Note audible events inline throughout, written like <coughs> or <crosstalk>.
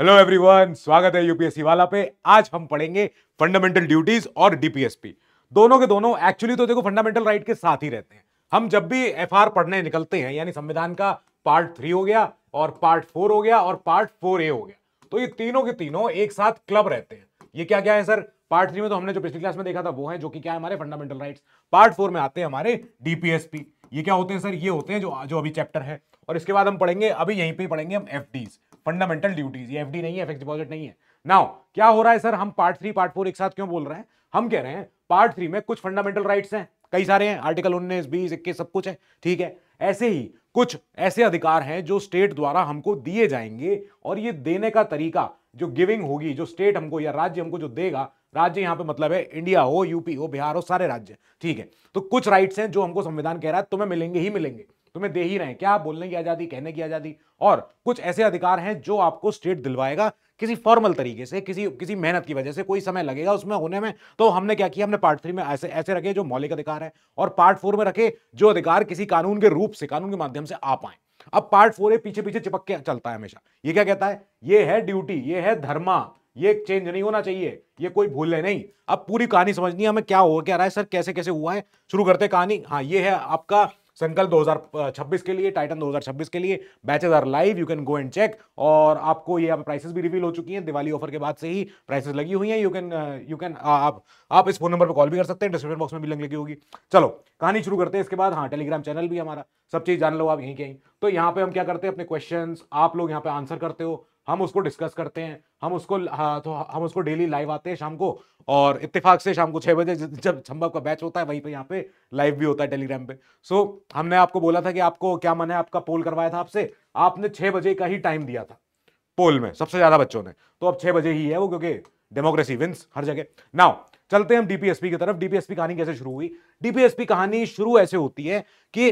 hello everyone स्वागत है UPSC वाला पे आज हम पढ़ेंगे फंडामेंटल ड्यूटीज और डीपीएसपी दोनों के दोनों एक्चुअली तो देखो फंडामेंटल राइट के साथ ही रहते हैं हम जब भी एफआर पढ़ने निकलते हैं यानी संविधान का पार्ट थ्री हो गया और पार्ट फोर हो गया और पार्ट फोर ए हो गया तो ये तीनों के तीनों एक साथ क्लब रहते हैं ये क्या क्या है सर पार्ट थ्री में तो हमने जो पिछली क्लास में देखा था वो है जो कि क्या है हमारे फंडामेंटल राइट्स पार्ट फोर में आते हैं हमारे डीपीएसपी ये क्या होते हैं सर ये होते हैं जो जो अभी चैप्टर है और इसके बाद हम पढ़ेंगे अभी यहीं पे पढ़ेंगे हम F fundamental duties F D नहीं है फिक्स डिपॉजिट नहीं है नाउ क्या हो रहा है सर हम पार्ट थ्री पार्ट फोर एक साथ क्यों बोल रहे हैं हम कह रहे हैं पार्ट थ्री में कुछ फंडामेंटल राइट्स हैं कई सारे हैं आर्टिकल उन्नीस बीस इक्कीस सब कुछ है ठीक है ऐसे ही कुछ ऐसे अधिकार हैं जो स्टेट द्वारा हमको दिए जाएंगे और ये देने का तरीका जो गिविंग होगी जो स्टेट हमको या राज्य हमको जो देगा राज्य यहाँ पे मतलब है इंडिया हो यूपी हो बिहार हो सारे राज्य ठीक है तो कुछ राइट्स हैं जो हमको संविधान कह रहा है तुम्हें मिलेंगे ही मिलेंगे तुम्हें दे ही रहे हैं क्या बोलने की आज़ादी कहने की आज़ादी और कुछ ऐसे अधिकार हैं जो आपको स्टेट दिलवाएगा किसी फॉर्मल तरीके से किसी किसी मेहनत की वजह से कोई समय लगेगा उसमें होने में तो हमने क्या किया हमने पार्ट थ्री में ऐसे ऐसे रखे जो मौलिक अधिकार है और पार्ट फोर में रखे जो अधिकार किसी कानून के रूप से कानून के माध्यम से आ पाए अब पार्ट फोर पीछे पीछे चिपक के चलता है हमेशा ये क्या कहता है ये है ड्यूटी ये है धर्मा ये चेंज नहीं होना चाहिए ये कोई भूल है नहीं अब पूरी कहानी समझनी है हमें क्या हो क्या रहा है सर कैसे कैसे हुआ है शुरू करते कहानी हाँ ये है आपका संकल्प 2026 के लिए टाइटन 2026 के लिए batches are live you can go and check और आपको ये आप प्राइसेस भी रिवील हो चुकी हैं दिवाली ऑफर के बाद से ही प्राइसेस लगी हुई हैं यू कैन यू कैन आप आप इस फोन नंबर पर कॉल भी कर सकते हैं डिस्क्रिप्शन बॉक्स में भी लिंक लगी होगी चलो कहानी शुरू करते हैं इसके बाद हाँ टेलीग्राम चैनल भी हमारा सब चीज़ जान लो आप यहीं कहीं तो यहाँ पे हम क्या करते हैं अपने क्वेश्चन आप लोग यहाँ पे आंसर करते हो हम उसको डिस्कस करते हैं हम उसको हाँ तो हम उसको डेली लाइव आते हैं शाम को और इत्तेफाक से शाम को छः बजे जब संभव का बैच होता है वहीं पे यहाँ पे लाइव भी होता है टेलीग्राम पे सो so, हमने आपको बोला था कि आपको क्या मन है आपका पोल करवाया था आपसे आपने छः बजे का ही टाइम दिया था पोल में सबसे ज़्यादा बच्चों ने तो अब छः बजे ही है वो क्योंकि डेमोक्रेसी विंस हर जगह नाउ चलते हैं हम डीपीएसपी की तरफ डीपीएसपी कहानी कैसे शुरू हुई डीपीएसपी कहानी शुरू ऐसे होती है कि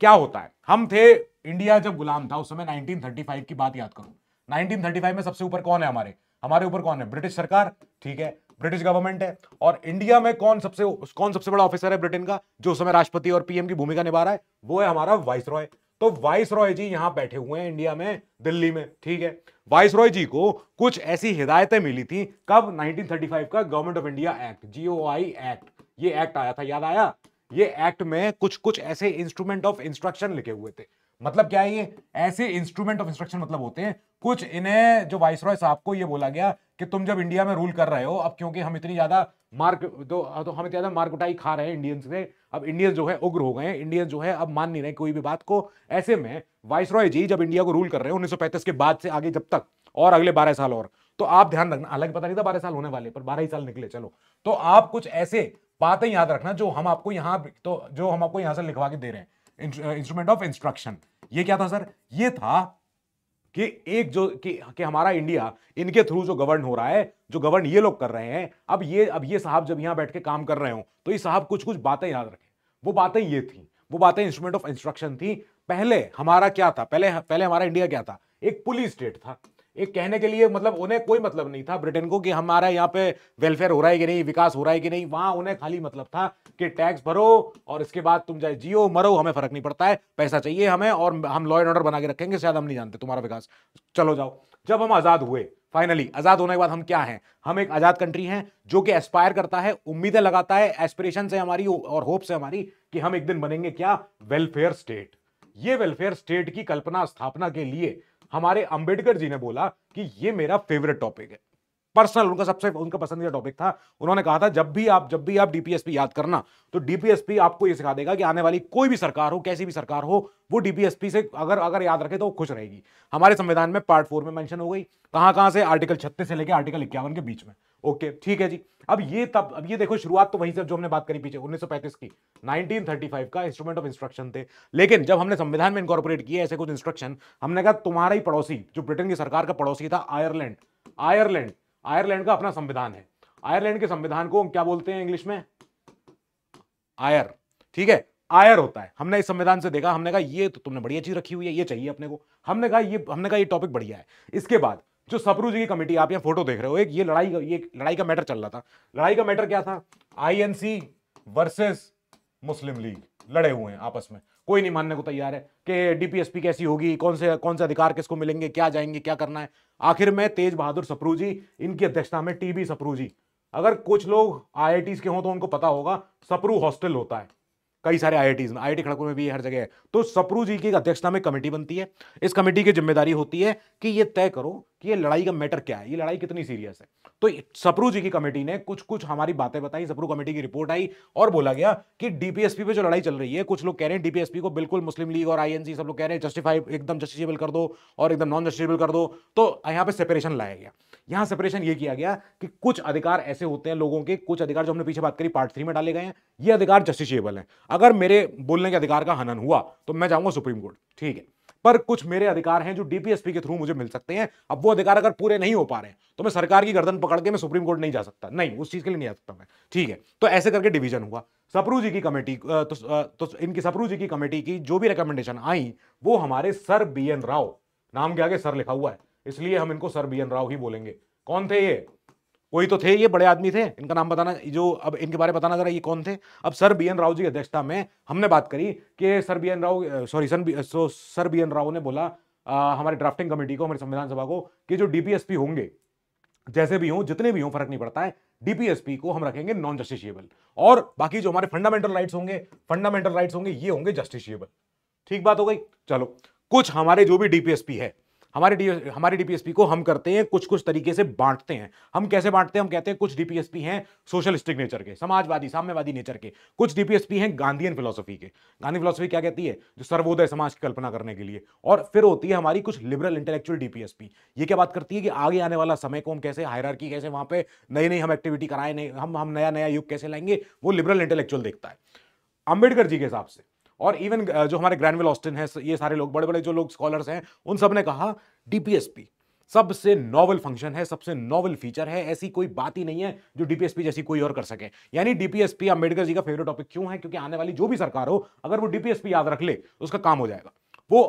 क्या होता है हम थे इंडिया जब गुलाम था उस समय 1935 की बात याद करूं 1935 में सबसे ऊपर कौन है हमारे हमारे ऊपर कौन है ब्रिटिश सरकार ठीक है ब्रिटिश गवर्नमेंट है और इंडिया में कौन सबसे कौन सबसे बड़ा ऑफिसर है ब्रिटेन का जो उस समय राष्ट्रपति और पीएम की भूमिका निभा रहा है वो है हमारा वाइस रॉय तो वाइस रॉय जी यहां बैठे हुए हैं इंडिया में दिल्ली में ठीक है वाइस रॉय जी को कुछ ऐसी हिदायतें मिली थी कब 1935 का government of India act GO act ये एक्ट आया था याद आया ये एक्ट में कुछ कुछ ऐसे इंस्ट्रूमेंट ऑफ इंस्ट्रक्शन लिखे हुए थे मतलब क्या है ये ऐसे इंस्ट्रूमेंट ऑफ इंस्ट्रक्शन मतलब होते हैं कुछ इन्हें जो वाइस रॉय साहब को ये बोला गया कि तुम जब इंडिया में रूल कर रहे हो अब क्योंकि हम इतनी ज्यादा मार्क तो, तो हम इतनी ज्यादा मार्क उठाई खा रहे हैं इंडियंस से अब इंडियंस जो है उग्र हो गए इंडियन इंडियंस जो है अब मान नहीं रहे कोई भी बात को ऐसे में वाइस रॉय जी जब इंडिया को रूल कर रहे हैं उन्नीस के बाद से आगे जब तक और अगले बारह साल और तो आप ध्यान रखना हालांकि पता नहीं था बारह साल होने वाले पर बारह ही साल निकले चलो तो आप कुछ ऐसे बातें याद रखना जो हम आपको यहाँ तो जो हम आपको यहाँ से लिखवा के दे रहे हैं इंस्ट्रूमेंट ऑफ इंस्ट्रक्शन ये क्या था सर ये था कि एक जो कि, कि हमारा इंडिया इनके थ्रू जो गवर्न हो रहा है जो गवर्न ये लोग कर रहे हैं अब ये अब ये साहब जब यहां बैठ के काम कर रहे हो तो ये साहब कुछ कुछ बातें याद रखें वो बातें ये थी वो बातें इंस्ट्रूमेंट ऑफ इंस्ट्रक्शन थी पहले हमारा क्या था पहले पहले हमारा इंडिया क्या था एक पुलिस स्टेट था एक कहने के लिए मतलब उन्हें कोई मतलब नहीं था ब्रिटेन को कि हमारा यहाँ पे वेलफेयर हो रहा है कि नहीं विकास हो रहा है कि नहीं वहां उन्हें खाली मतलब था कि टैक्स भरो और इसके बाद तुम चाहे जियो मरो हमें फर्क नहीं पड़ता है पैसा चाहिए हमें और हम लॉ एंड ऑर्डर बना के रखेंगे शायद हम नहीं जानते तुम्हारा विकास चलो जाओ जब हम आजाद हुए फाइनली आजाद होने के बाद हम क्या हैं हम एक आजाद कंट्री हैं जो कि एस्पायर करता है उम्मीदें लगाता है एस्पिरेशन से हमारी और होप से हमारी कि हम एक दिन बनेंगे क्या वेलफेयर स्टेट ये वेलफेयर स्टेट की कल्पना स्थापना के लिए हमारे अंबेडकर जी ने बोला कि ये मेरा फेवरेट टॉपिक है पर्सनल उनका सबसे उनका पसंदीदा टॉपिक था उन्होंने कहा था जब भी आप जब भी आप डीपीएसपी याद करना तो डीपीएसपी आपको ये सिखा देगा कि आने वाली कोई भी सरकार हो कैसी भी सरकार हो वो डीपीएसपी से अगर अगर याद रखे तो वो खुश रहेगी हमारे संविधान में पार्ट फोर में मेंशन हो गई कहां कहां से आर्टिकल छत्तीस से लेकर आर्टिकल इक्यावन के बीच में ओके ठीक है जी अब ये तब अब ये देखो शुरुआत तो वहीं से जो हमने बात करी पीछे 1935 की 1935 का इंस्ट्रूमेंट ऑफ इंस्ट्रक्शन थे लेकिन जब हमने संविधान में इनकॉर्पोरेट किया ऐसे कुछ इंस्ट्रक्शन हमने कहा तुम्हारा ही पड़ोसी जो ब्रिटेन की सरकार का पड़ोसी था आयरलैंड आयरलैंड आयरलैंड का अपना संविधान है आयरलैंड के संविधान को हम क्या बोलते हैं इंग्लिश में आयर ठीक है आयर होता है हमने इस संविधान से देखा हमने कहा ये तो तुमने बढ़िया चीज रखी हुई है ये चाहिए अपने को हमने कहा ये हमने कहा ये टॉपिक बढ़िया है इसके बाद जो सपरू जी की कमेटी आप यहाँ फोटो देख रहे हो एक ये लड़ाई ये लड़ाई का मैटर चल रहा था लड़ाई का मैटर क्या था आईएनसी वर्सेस मुस्लिम लीग लड़े हुए हैं आपस में कोई नहीं मानने को तैयार है कि डीपीएसपी कैसी होगी कौन से कौन से अधिकार किसको मिलेंगे क्या जाएंगे क्या करना है आखिर में तेज बहादुर सपरू जी इनकी अध्यक्षता में टीबी सपरू जी अगर कुछ लोग आई के हों तो उनको पता होगा सपरू हॉस्टल होता है कई सारे आई में टी खड़गपुर में भी हर जगह है तो सप्रू जी की अध्यक्षता में कमेटी बनती है इस कमेटी की जिम्मेदारी होती है कि ये तय करो कि ये लड़ाई का मैटर क्या है ये लड़ाई कितनी सीरियस है तो सप्रू जी की कमेटी ने कुछ कुछ हमारी बातें बताई सप्रू कमेटी की रिपोर्ट आई और बोला गया कि डीपीएसपी पे जो लड़ाई चल रही है कुछ लोग कह रहे हैं डीपीएसपी को बिल्कुल मुस्लिम लीग और आईएनसी सब लोग कह रहे हैं जस्टिफाई एकदम जस्टिसेबल कर दो और एकदम नॉन जस्टिसेबल कर दो तो यहाँ पे सेपरेशन लाया गया यहां सेपरेशन ये किया गया कि कुछ अधिकार ऐसे होते हैं लोगों के कुछ अधिकार जो हमने पीछे बात करी पार्ट थ्री में डाले गए हैं ये अधिकार जस्टिशियबल हैं अगर मेरे बोलने के अधिकार का हनन हुआ तो मैं जाऊंगा सुप्रीम कोर्ट ठीक है पर कुछ मेरे अधिकार हैं जो डीपीएसपी के थ्रू मुझे मिल सकते हैं अब वो अधिकार अगर पूरे नहीं हो पा रहे तो मैं सरकार की गर्दन पकड़ के मैं सुप्रीम कोर्ट नहीं जा सकता नहीं उस चीज के लिए नहीं जा सकता मैं ठीक है तो ऐसे करके डिवीजन हुआ सपरू जी की कमेटी तो, तो इनकी सपरू जी की कमेटी की जो भी रिकमेंडेशन आई वो हमारे सर बी एन राव नाम के आगे सर लिखा हुआ है इसलिए हम इनको सर बी एन राव ही बोलेंगे कौन थे ये कोई तो थे ये बड़े आदमी थे इनका नाम बताना जो अब इनके बारे में बताना जरा ये कौन थे अब sir B N Rau ji की अध्यक्षता में हमने बात करी कि sir B N Rau sorry sir sir B N Rau ने बोला आ, हमारे ड्राफ्टिंग कमेटी को हमारी संविधान सभा को कि जो डीपीएसपी होंगे जैसे भी हों जितने भी हों फर्क नहीं पड़ता है डीपीएसपी को हम रखेंगे नॉन जस्टिशिएबल और बाकी जो हमारे फंडामेंटल राइट्स होंगे फंडामेंटल राइट्स होंगे ये होंगे जस्टिशिएबल ठीक बात हो गई चलो कुछ हमारे जो भी डीपीएसपी है हमारे डी हमारे डीपीएसपी को हम करते हैं कुछ कुछ तरीके से बांटते हैं हम कैसे बांटते हैं हम कहते हैं कुछ डीपीएसपी हैं सोशलिस्टिक नेचर के समाजवादी साम्यवादी नेचर के कुछ डीपीएसपी हैं गांधीयन फिलोसफी के गांधी फिलोसफी क्या कहती है जो सर्वोदय समाज की कल्पना करने के लिए और फिर होती है हमारी कुछ लिबरल इंटेलेक्चुअल डीपीएसपी ये क्या बात करती है कि आगे आने वाला समय को हम कैसे हायरार्की कैसे वहां पर नई नई हम एक्टिविटी कराएं हम हम नया नया युग कैसे लाएंगे वो लिबरल इंटेलेक्चुअल देखता है अंबेडकर जी के हिसाब से और इवन uh, जो हमारे ग्रैंडविल ऑस्टिन है ये सारे लोग बड़े बड़े जो लोग स्कॉलर्स हैं उन सब ने कहा डीपीएसपी सबसे नॉवल फंक्शन है सबसे नॉवल फीचर है ऐसी कोई बात ही नहीं है जो डीपीएसपी जैसी कोई और कर सके यानी डीपीएसपी अंबेडकर जी का फेवरेट टॉपिक क्यों है क्योंकि आने वाली जो भी सरकार हो अगर वो डीपीएसपी याद रख ले तो उसका काम हो जाएगा वो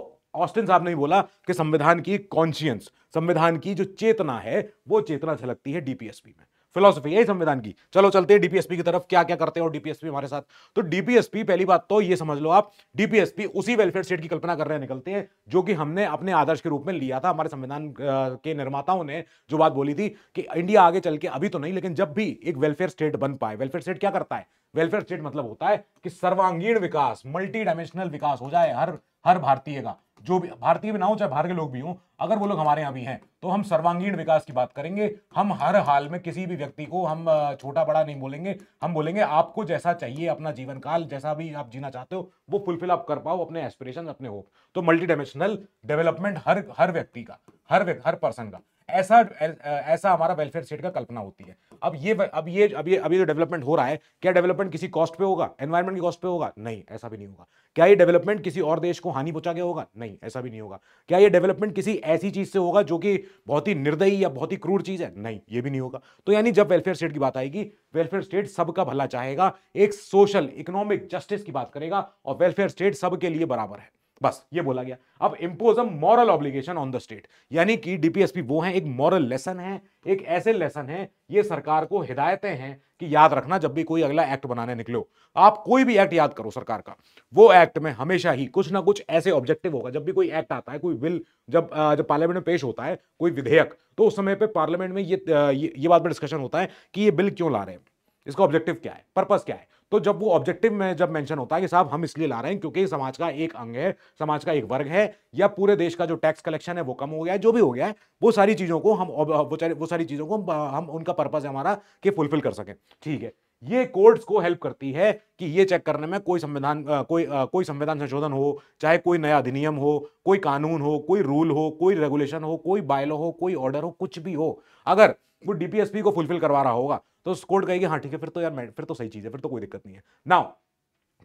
ऑस्टिन साहब ने बोला कि संविधान की कॉन्शियंस संविधान की जो चेतना है वो चेतना झलकती है डीपीएसपी में फिलोसफी यही संविधान की चलो चलते हैं डीपीएसपी की तरफ क्या क्या करते हैं और डीपीएसपी हमारे साथ तो डीपीएसपी पहली बात तो ये समझ लो आप डीपीएसपी उसी वेलफेयर स्टेट की कल्पना कर रहे निकलते हैं जो कि हमने अपने आदर्श के रूप में लिया था हमारे संविधान के निर्माताओं ने जो बात बोली थी कि इंडिया आगे चल के अभी तो नहीं लेकिन जब भी एक वेलफेयर स्टेट बन पाए वेलफेयर स्टेट क्या करता है वेलफेयर स्टेट मतलब होता है कि सर्वांगीण विकास मल्टी डायमेंशनल विकास हो जाए हर हर भारतीय का जो भी भारतीय भी ना हो चाहे बाहर के लोग भी हों अगर वो लोग हमारे यहाँ भी हैं तो हम सर्वांगीण विकास की बात करेंगे हम हर हाल में किसी भी व्यक्ति को हम छोटा बड़ा नहीं बोलेंगे हम बोलेंगे आपको जैसा चाहिए अपना जीवन काल जैसा भी आप जीना चाहते हो वो फुलफिल आप कर पाओ अपने एस्पिरेशन अपने होप तो मल्टी डायमेंशनल डेवलपमेंट हर हर व्यक्ति का हर हर पर्सन का ऐसा ऐसा हमारा वेलफेयर स्टेट का कल्पना होती है अब ये अब ये अब ये अभी जो डेवलपमेंट हो रहा है क्या डेवलपमेंट किसी कॉस्ट पे होगा एनवायरमेंट की कॉस्ट पे होगा नहीं ऐसा भी नहीं होगा क्या ये डेवलपमेंट किसी और देश को हानि पहुंचा गया होगा नहीं ऐसा भी नहीं होगा क्या ये डेवलपमेंट किसी ऐसी चीज से होगा जो कि बहुत ही निर्दयी या बहुत ही क्रूर चीज है नहीं ये भी नहीं होगा तो यानी जब वेलफेयर स्टेट की बात आएगी वेलफेयर स्टेट सबका भला चाहेगा एक सोशल इकोनॉमिक जस्टिस की बात करेगा और वेलफेयर स्टेट सबके लिए बराबर है बस ये बोला गया अब impose a moral obligation on the state यानी कि डीपीएसपी वो है एक मॉरल लेसन है एक ऐसे लेसन है ये सरकार को हिदायतें हैं कि याद रखना जब भी कोई अगला एक्ट बनाने निकलो आप कोई भी एक्ट याद करो सरकार का वो एक्ट में हमेशा ही कुछ ना कुछ ऐसे ऑब्जेक्टिव होगा जब भी कोई एक्ट आता है कोई बिल जब जब पार्लियामेंट में पेश होता है कोई विधेयक तो उस समय पर पार्लियामेंट में ये ये बात पर डिस्कशन होता है कि ये बिल क्यों ला रहे हैं इसका ऑब्जेक्टिव क्या है पर्पज क्या है तो जब वो ऑब्जेक्टिव में जब मेंशन होता है कि साहब हम इसलिए ला रहे हैं क्योंकि समाज का एक अंग है समाज का एक वर्ग है या पूरे देश का जो टैक्स कलेक्शन है वो कम हो गया है जो भी हो गया है वो सारी चीज़ों को हम वो, सारी चीज़ों को हम उनका पर्पज़ है हमारा कि फुलफिल कर सकें ठीक है ये कोर्ट्स को हेल्प करती है कि ये चेक करने में कोई संविधान कोई आ, कोई संविधान संशोधन हो चाहे कोई नया अधिनियम हो कोई कानून हो कोई रूल हो कोई रेगुलेशन हो कोई बायलो हो कोई ऑर्डर हो कुछ भी हो अगर वो डीपीएसपी को फुलफिल करवा रहा होगा तो कोर्ट कहेगी हाँ ठीक है फिर तो यार फिर तो सही चीज़ है फिर तो कोई दिक्कत नहीं है now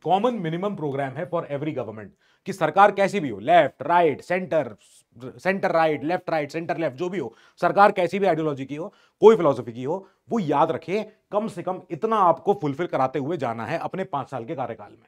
common minimum programme is for every government कि सरकार कैसी भी हो left right centre centre right left right centre left जो भी हो सरकार कैसी भी आइडियोलॉजी की हो कोई फिलोसफी की हो वो याद रखे कम से कम इतना आपको फुलफिल कराते हुए जाना है अपने पांच साल के कार्यकाल में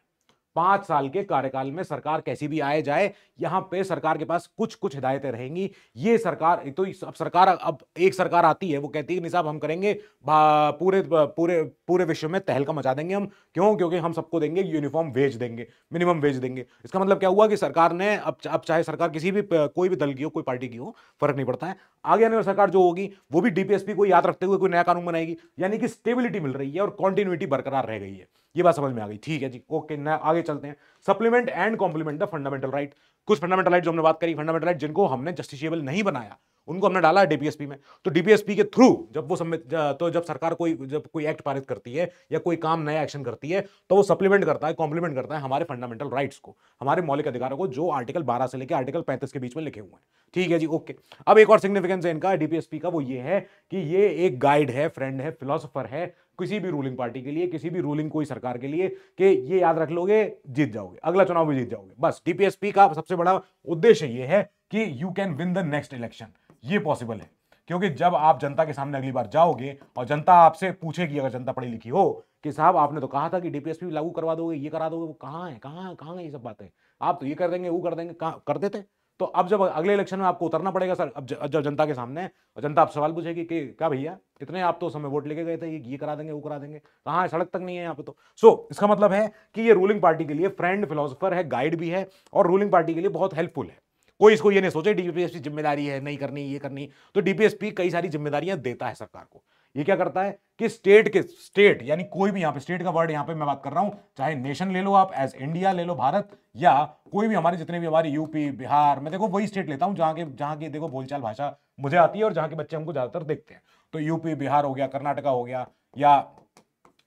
पांच साल के कार्यकाल में सरकार कैसी भी आए जाए यहां पे सरकार के पास कुछ कुछ हिदायतें रहेंगी ये सरकार तो अब सरकार अब एक सरकार आती है वो कहती है नहीं हम करेंगे पूरे पूरे पूरे विश्व में तहलका मचा देंगे हम क्यों क्योंकि हम सबको देंगे यूनिफॉर्म वेज देंगे मिनिमम वेज देंगे इसका मतलब क्या हुआ कि सरकार ने अब अब चाहे सरकार किसी भी कोई भी दल की हो कोई पार्टी की हो फर्क नहीं पड़ता है आगे आने वाली सरकार जो होगी वो भी डीपीएसपी को याद रखते हुए कोई नया कानून बनाएगी यानी कि स्टेबिलिटी मिल रही है और कॉन्टिन्यूटी बरकरार रह गई है ये बात समझ में आ गई ठीक है जी ओके ना आगे चलते हैं supplement and complement the fundamental right कुछ फंडामेंटल राइट जो हमने बात करी फंडामेंटल राइट जिनको हमने जस्टिसबल नहीं बनाया उनको हमने डाला है डीपीएसपी में तो डीपीएसपी के थ्रू जब वो सम्मित तो जब सरकार कोई जब कोई एक्ट पारित करती है या कोई काम नया एक्शन करती है तो वो सप्लीमेंट करता है कॉम्प्लीमेंट करता है हमारे फंडामेंटल राइट्स को हमारे मौलिक अधिकारों को जो आर्टिकल 12 से लेकर आर्टिकल 35 के बीच में लिखे हुए हैं ठीक है जी ओके अब एक और सिग्निफिकेंस है इनका डीपीएसपी का वो ये है कि ये एक गाइड है फ्रेंड है फिलोसफर है किसी भी रूलिंग पार्टी के लिए किसी भी रूलिंग कोई सरकार के लिए कि ये याद रख लोगे जीत जाओगे अगला चुनाव भी जीत जाओगे बस डीपीएसपी का सबसे बड़ा उद्देश्य ये है कि you can win the next election ये पॉसिबल है क्योंकि जब आप जनता के सामने अगली बार जाओगे और जनता आपसे पूछेगी अगर जनता पढ़ी लिखी हो कि साहब आपने तो कहा था कि डीपीएसपी लागू करवा दोगे ये करा दोगे वो कहाँ है कहाँ कहाँ है ये सब बातें आप तो ये कर देंगे वो कर देंगे कर देते तो अब जब अगले इलेक्शन में आपको उतरना पड़ेगा सर अब जब जनता के सामने और जनता आप सवाल पूछेगी कि क्या भैया इतने आप तो समय वोट लेके गए थे ये करा देंगे वो करा देंगे कहाँ तो है सड़क तक नहीं है यहाँ पे तो सो so, इसका मतलब है कि ये रूलिंग पार्टी के लिए फ्रेंड फिलोसफर है गाइड भी है और रूलिंग पार्टी के लिए बहुत हेल्पफुल है कोई इसको ये नहीं सोचे डीपीएसपी जिम्मेदारी है नहीं करनी ये करनी तो डीपीएसपी कई सारी जिम्मेदारियां देता है सरकार को ये क्या करता है कि स्टेट के स्टेट यानी कोई भी यहाँ पे स्टेट का वर्ड यहाँ पे मैं बात कर रहा हूँ चाहे नेशन ले लो आप एज इंडिया ले लो भारत या कोई भी हमारे जितने भी हमारे यूपी बिहार मैं देखो वही स्टेट लेता हूं जहां के जहाँ की देखो बोलचाल भाषा मुझे आती है और जहां के बच्चे हमको ज़्यादातर देखते हैं तो यूपी बिहार हो गया कर्नाटका हो गया या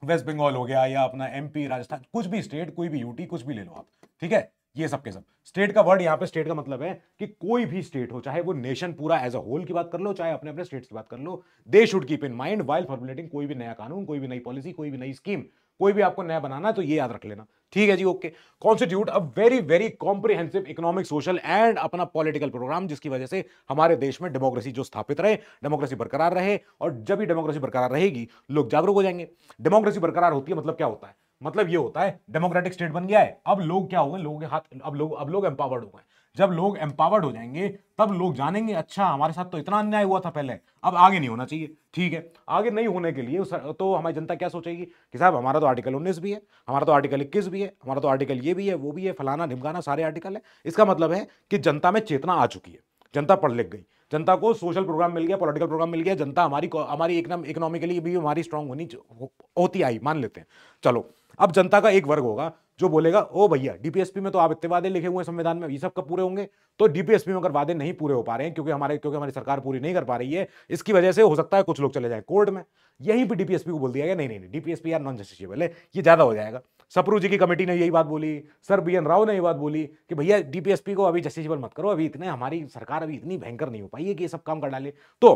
वेस्ट बंगाल हो गया या अपना एमपी राजस्थान कुछ भी स्टेट कोई भी यूटी कुछ भी ले लो आप ठीक है ये सब के सब स्टेट का वर्ड यहाँ पे स्टेट का मतलब है कि कोई भी स्टेट हो चाहे वो नेशन पूरा एज अ होल की बात कर लो चाहे अपने अपने स्टेट्स की बात कर लो they should keep in mind while formulating कोई भी नया कानून कोई भी नई पॉलिसी कोई भी नई स्कीम कोई भी आपको नया बनाना तो ये याद रख लेना ठीक है जी okay constitute a very very comprehensive economic social and अपना पॉलिटिकल प्रोग्राम जिसकी वजह से हमारे देश में डेमोक्रेसी जो स्थापित रहे डेमोक्रेसी बरकरार रहे और जब भी डेमोक्रेसी बरकरार रहेगी लोग जागरूक हो जाएंगे डेमोक्रेसी बरकरार होती है मतलब क्या होता है मतलब ये होता है डेमोक्रेटिक स्टेट बन गया है अब लोग क्या हो गए लोगों के हाथ अब लोग अब लोग एम्पावर्ड हो गए जब लोग एम्पावर्ड हो जाएंगे तब लोग जानेंगे अच्छा हमारे साथ तो इतना अन्याय हुआ था पहले अब आगे नहीं होना चाहिए ठीक है आगे नहीं होने के लिए तो हमारी जनता क्या सोचेगी कि साहब हमारा तो आर्टिकल उन्नीस भी है हमारा तो आर्टिकल इक्कीस भी है हमारा तो आर्टिकल ये भी है वो भी है फलाना ढिमकाना सारे आर्टिकल है इसका मतलब है कि जनता में चेतना आ चुकी है जनता पढ़ लिख गई जनता को सोशल प्रोग्राम मिल गया पॉलिटिकल प्रोग्राम मिल गया जनता हमारी हमारी इकोनॉमिकली भी हमारी स्ट्रांग होनी होती आई मान लेते हैं चलो अब जनता का एक वर्ग होगा जो बोलेगा ओ भैया डीपीएसपी में तो आप इतने वादे लिखे हुए संविधान में ये सब कब पूरे होंगे तो डीपीएसपी में अगर वादे नहीं पूरे हो पा रहे हैं क्योंकि हमारे क्योंकि हमारी सरकार पूरी नहीं कर पा रही है इसकी वजह से हो सकता है कुछ लोग चले जाए कोर्ट में यहीं पर डीपीएसपी को बोल दिया गया नहीं नहीं डीपीएसपी यार नॉन जस्टिसबल है ये ज्यादा हो जाएगा सपरू जी की कमेटी ने यही बात बोली सर बी एन राव ने यही बात बोली कि भैया डीपीएसपी को अभी जस्टिसबल मत करो अभी इतने हमारी सरकार अभी इतनी भयंकर नहीं हो पाई है कि ये सब काम कर डाले तो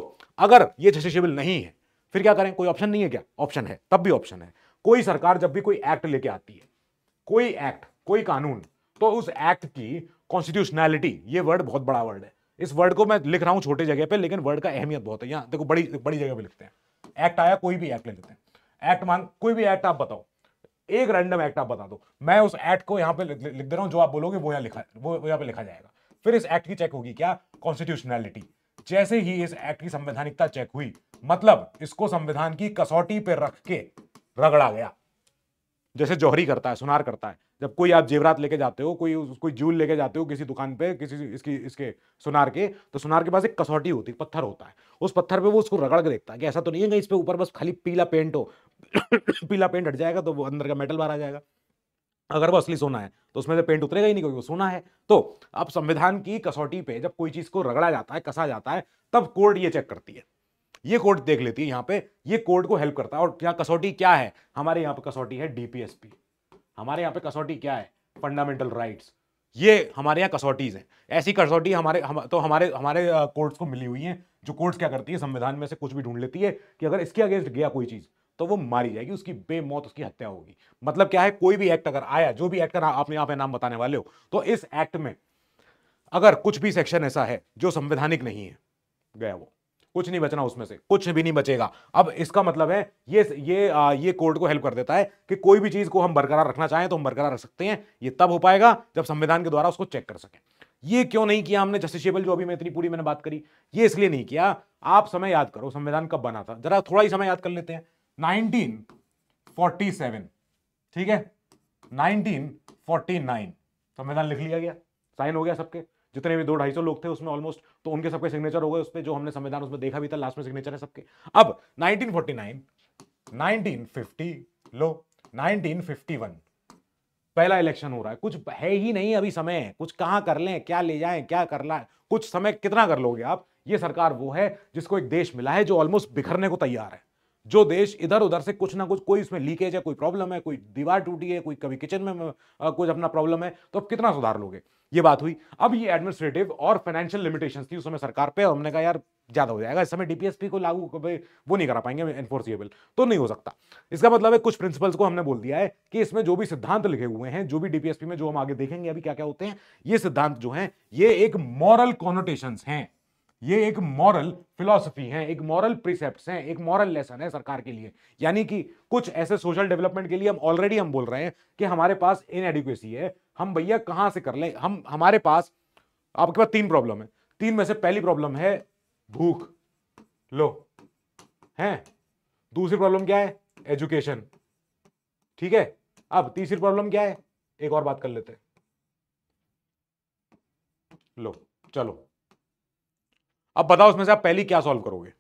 अगर ये जस्टिसबल नहीं है फिर क्या करें कोई ऑप्शन नहीं है क्या ऑप्शन है तब भी ऑप्शन है कोई सरकार जब भी कोई एक्ट लेके आती है कोई एक्ट कोई कानून तो उस एक्ट की कॉन्स्टिट्यूशनैलिटी ये वर्ड बहुत बड़ा वर्ड है इस वर्ड को मैं लिख रहा हूं छोटे जगह पे लेकिन वर्ड का अहमियत बहुत है यहाँ देखो बड़ी बड़ी जगह पे लिखते हैं एक्ट आया कोई भी एक्ट ले लेते हैं एक्ट मांग कोई भी एक्ट आप बताओ एक रैंडम एक्ट आप बता दो मैं उस एक्ट को यहाँ पे लिख दे रहा हूँ जो आप बोलोगे वो यहाँ लिखा वो यहाँ पे लिखा जाएगा फिर इस एक्ट की चेक होगी क्या कॉन्स्टिट्यूशनैलिटी जैसे ही इस एक्ट की संवैधानिकता चेक हुई मतलब इसको संविधान की कसौटी पर रख के रगड़ा गया जैसे जौहरी करता है सुनार करता है जब कोई आप जेवरात लेके जाते हो कोई कोई जूल लेके जाते हो किसी दुकान पे किसी इसकी इसके सुनार के तो सुनार के पास एक कसौटी होती है पत्थर होता है उस पत्थर पे वो उसको रगड़ के देखता है कि ऐसा तो नहीं है इस पर ऊपर बस खाली पीला पेंट हो <coughs> पीला पेंट हट जाएगा तो वो अंदर का मेटल बाहर आ जाएगा अगर वो असली सोना है तो उसमें से पेंट उतरेगा ही नहीं क्योंकि वो सोना है तो अब संविधान की कसौटी पे जब कोई चीज़ को रगड़ा जाता है कसा जाता है तब कोर्ट ये चेक करती है ये कोर्ट देख लेती है यहाँ पे ये कोर्ट को हेल्प करता है और यहाँ कसौटी क्या है हमारे यहाँ पे कसौटी है डीपीएसपी हमारे यहाँ पे कसौटी क्या है फंडामेंटल राइट्स ये हमारे यहाँ कसौटीज हैं ऐसी कसौटी हमारे हम, तो हमारे हमारे कोर्ट्स को मिली हुई है जो कोर्ट्स क्या करती है संविधान में से कुछ भी ढूंढ लेती है कि अगर इसके अगेंस्ट गया कोई चीज़ तो वो मारी जाएगी उसकी बेमौत उसकी हत्या होगी मतलब क्या है कोई भी एक्ट अगर आया जो भी एक्ट का आपने यहाँ पे नाम बताने वाले हो तो इस एक्ट में अगर कुछ भी सेक्शन ऐसा है जो संवैधानिक नहीं है गया वो कुछ नहीं बचना उसमें से कुछ भी नहीं बचेगा अब इसका मतलब है ये ये आ, ये कोर्ट को हेल्प कर देता है कि कोई भी चीज़ को हम बरकरार रखना चाहें तो हम बरकरार रख सकते हैं ये तब हो पाएगा जब संविधान के द्वारा उसको चेक कर सकें ये क्यों नहीं किया हमने जस्टिसबल जो अभी मैं इतनी पूरी मैंने बात करी ये इसलिए नहीं किया आप समय याद करो संविधान कब बना था जरा थोड़ा ही समय याद कर लेते हैं नाइनटीन ठीक है नाइनटीन संविधान लिख लिया गया साइन हो गया सबके जितने भी दो ढाई सौ लोग थे उसमें ऑलमोस्ट तो उनके सबके सिग्नेचर हो गए उस पर जो हमने संविधान उसमें देखा भी था लास्ट में सिग्नेचर है सबके अब nineteen forty nine nineteen fifty लो नाइनटीन फिफ्टी वन पहला इलेक्शन हो रहा है कुछ है ही नहीं अभी समय है कुछ कहाँ कर लें क्या ले जाए क्या कर ला कुछ समय कितना कर लोगे आप ये सरकार वो है जिसको एक देश मिला है जो ऑलमोस्ट बिखरने को तैयार है जो देश इधर उधर से कुछ ना कुछ कोई इसमें लीकेज है कोई प्रॉब्लम है कोई दीवार टूटी है कोई कभी किचन में कुछ अपना प्रॉब्लम है तो अब कितना सुधार लोगे ये बात हुई अब ये एडमिनिस्ट्रेटिव और फाइनेंशियल लिमिटेशन थी उस समय सरकार पे हमने कहा यार ज्यादा हो जाएगा इस समय डीपीएसपी को लागू वो नहीं करा पाएंगे एनफोर्सिएबल तो नहीं हो सकता इसका मतलब है कुछ प्रिंसिपल्स को हमने बोल दिया है कि इसमें जो भी सिद्धांत लिखे हुए हैं जो भी डीपीएसपी में जो हम आगे देखेंगे अभी क्या क्या होते हैं ये सिद्धांत जो है ये एक मॉरल कॉनोटेशन है ये एक मॉरल फिलॉसफी है एक मॉरल प्रिसेप्ट है एक मॉरल लेसन है सरकार के लिए यानी कि कुछ ऐसे सोशल डेवलपमेंट के लिए हम ऑलरेडी हम बोल रहे हैं कि हमारे पास इन है हम भैया कहां से कर ले हम हमारे पास आपके पास तीन प्रॉब्लम है तीन में से पहली प्रॉब्लम है भूख लो है दूसरी प्रॉब्लम क्या है एजुकेशन ठीक है अब तीसरी प्रॉब्लम क्या है एक और बात कर लेते हैं लो चलो अब बताओ उसमें से आप पहली क्या सॉल्व करोगे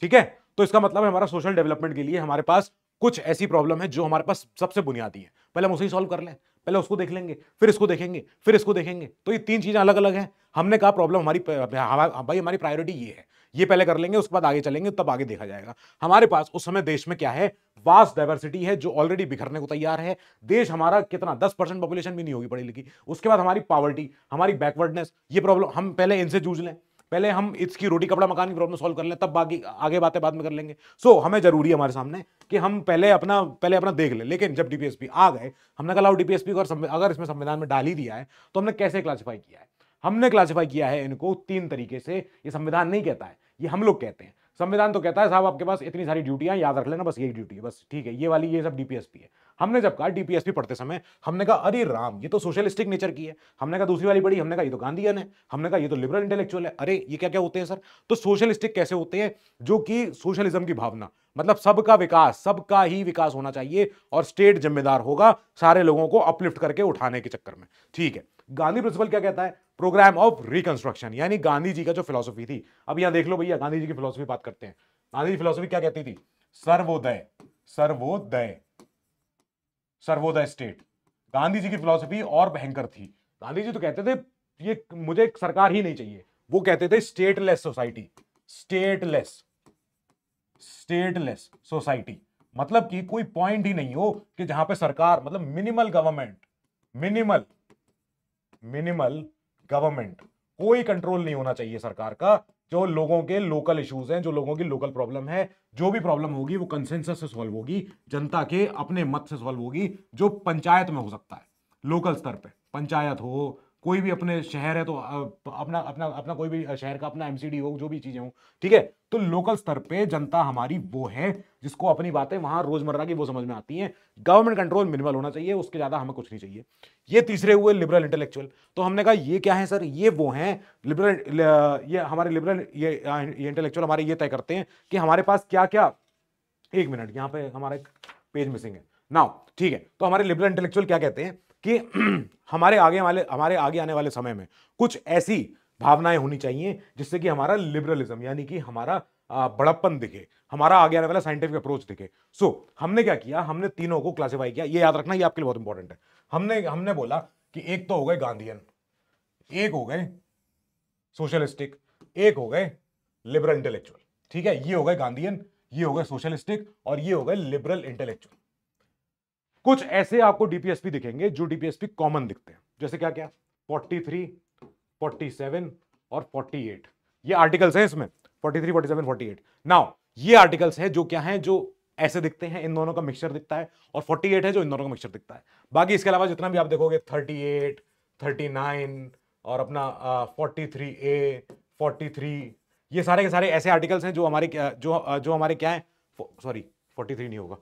ठीक है तो इसका मतलब है हमारा सोशल डेवलपमेंट के लिए हमारे पास कुछ ऐसी प्रॉब्लम है जो हमारे पास सबसे बुनियादी है पहले हम उसे ही सॉल्व कर लें पहले उसको देख लेंगे फिर इसको देखेंगे फिर इसको देखेंगे तो ये तीन चीज़ें अलग अलग हैं हमने कहा प्रॉब्लम हमारी हाँ, हाँ, हाँ, भाई हमारी प्रायोरिटी ये है ये पहले कर लेंगे उसके बाद आगे चलेंगे तब आगे देखा जाएगा हमारे पास उस समय देश में क्या है वास्ट डाइवर्सिटी है जो ऑलरेडी बिखरने को तैयार है देश हमारा कितना दस परसेंट पॉपुलेशन भी नहीं होगी पढ़ी लिखी उसके बाद हमारी पावर्टी हमारी बैकवर्डनेस ये प्रॉब्लम हम पहले इनसे जूझ लें पहले हम इसकी रोटी कपड़ा मकान की प्रॉब्लम सॉल्व कर लें तब बाकी आगे बातें बाद में कर लेंगे सो so, हमें जरूरी है हमारे सामने कि हम पहले अपना पहले अपना देख लें लेकिन जब डीपीएसपी आ गए हमने कहा डीपीएसपी को अगर इसमें संविधान में डाल ही दिया है तो हमने कैसे क्लासीफाई किया है हमने क्लासीफाई किया है इनको तीन तरीके से ये संविधान नहीं कहता है ये हम लोग कहते हैं संविधान तो कहता है साहब आपके पास इतनी सारी ड्यूटियां याद रख लेना बस यही ड्यूटी है बस ठीक है ये वाली ये सब डीपीएसपी है हमने जब कहा डीपीएसपी पढ़ते समय हमने कहा अरे राम ये तो सोशलिस्टिक नेचर की है हमने कहा दूसरी वाली पढ़ी हमने कहा ये तो गांधी है हमने कहा ये तो लिबरल इंटेलेक्चुअल है अरे ये क्या क्या होते हैं सर तो सोशलिस्टिक कैसे होते हैं जो कि सोशलिज्म की भावना मतलब सबका विकास सबका ही विकास होना चाहिए और स्टेट जिम्मेदार होगा सारे लोगों को अपलिफ्ट करके उठाने के चक्कर में ठीक है गांधी प्रिंसिपल क्या कहता है प्रोग्राम ऑफ रिकंस्ट्रक्शन यानी गांधी जी का जो फिलोसफी थी अब यहां देख लो भैया गांधी जी की फिलोसफी बात करते हैं गांधी जी फिलोसफी क्या कहती थी सर्वोदय सर्वोदय सर्वोदय स्टेट गांधी जी की फिलोसफी और भयंकर थी गांधी जी तो कहते थे ये मुझे सरकार ही नहीं चाहिए वो कहते थे stateless society stateless stateless society मतलब कि कोई पॉइंट ही नहीं हो कि जहां पे सरकार मतलब minimal government minimal minimal government कोई कंट्रोल नहीं होना चाहिए सरकार का जो लोगों के लोकल इश्यूज हैं जो लोगों की लोकल प्रॉब्लम है जो भी प्रॉब्लम होगी वो कंसेंसस से सॉल्व होगी जनता के अपने मत से सॉल्व होगी जो पंचायत में हो सकता है लोकल स्तर पे पंचायत हो कोई भी अपने शहर है तो अपना अपना अपना कोई भी शहर का अपना एमसीडी हो जो भी चीजें हो ठीक है तो लोकल स्तर पे जनता हमारी वो है जिसको अपनी बातें वहां रोजमर्रा की वो समझ में आती हैं गवर्नमेंट कंट्रोल मिनिमल होना चाहिए उसके ज्यादा हमें कुछ नहीं चाहिए ये तीसरे हुए लिबरल इंटेलेक्चुअल तो हमने कहा ये क्या है सर ये वो हैं लिबरल ये हमारे लिबरल ये ये इंटेलेक्चुअल हमारे ये तय करते हैं कि हमारे पास क्या क्या एक मिनट यहाँ पे हमारा एक पेज मिसिंग है नाउ ठीक है तो हमारे लिबरल इंटेलेक्चुअल क्या कहते हैं कि <clears throat> हमारे आगे वाले हमारे आगे आने वाले समय में कुछ ऐसी भावनाएं होनी चाहिए जिससे कि हमारा लिबरलिज्म यानी कि हमारा बड़प्पन दिखे हमारा आगे आने वाला साइंटिफिक अप्रोच दिखे सो so, हमने क्या किया हमने तीनों को क्लासीफाई किया ये याद रखना ये आपके लिए बहुत इंपॉर्टेंट है हमने हमने बोला कि एक तो हो गए गांधीयन एक हो गए सोशलिस्टिक एक हो गए लिबरल इंटेलेक्चुअल ठीक है ये हो गए गांधीयन ये हो गए सोशलिस्टिक और ये हो गए लिबरल इंटेलेक्चुअल कुछ ऐसे आपको डीपीएसपी दिखेंगे जो डीपीएसपी कॉमन दिखते हैं जैसे क्या क्या 43, 47 और 48 ये आर्टिकल्स हैं इसमें 43, 47, 48 नाउ ये आर्टिकल्स हैं जो क्या हैं जो ऐसे दिखते हैं इन दोनों का मिक्सचर दिखता है और 48 है जो इन दोनों का मिक्सचर दिखता है बाकी इसके अलावा जितना भी आप देखोगे 38, 39 और अपना forty three A forty three ये सारे के सारे ऐसे आर्टिकल्स हैं जो हमारे जो जो हमारे क्या है सॉरी फोर्टी थ्री नहीं होगा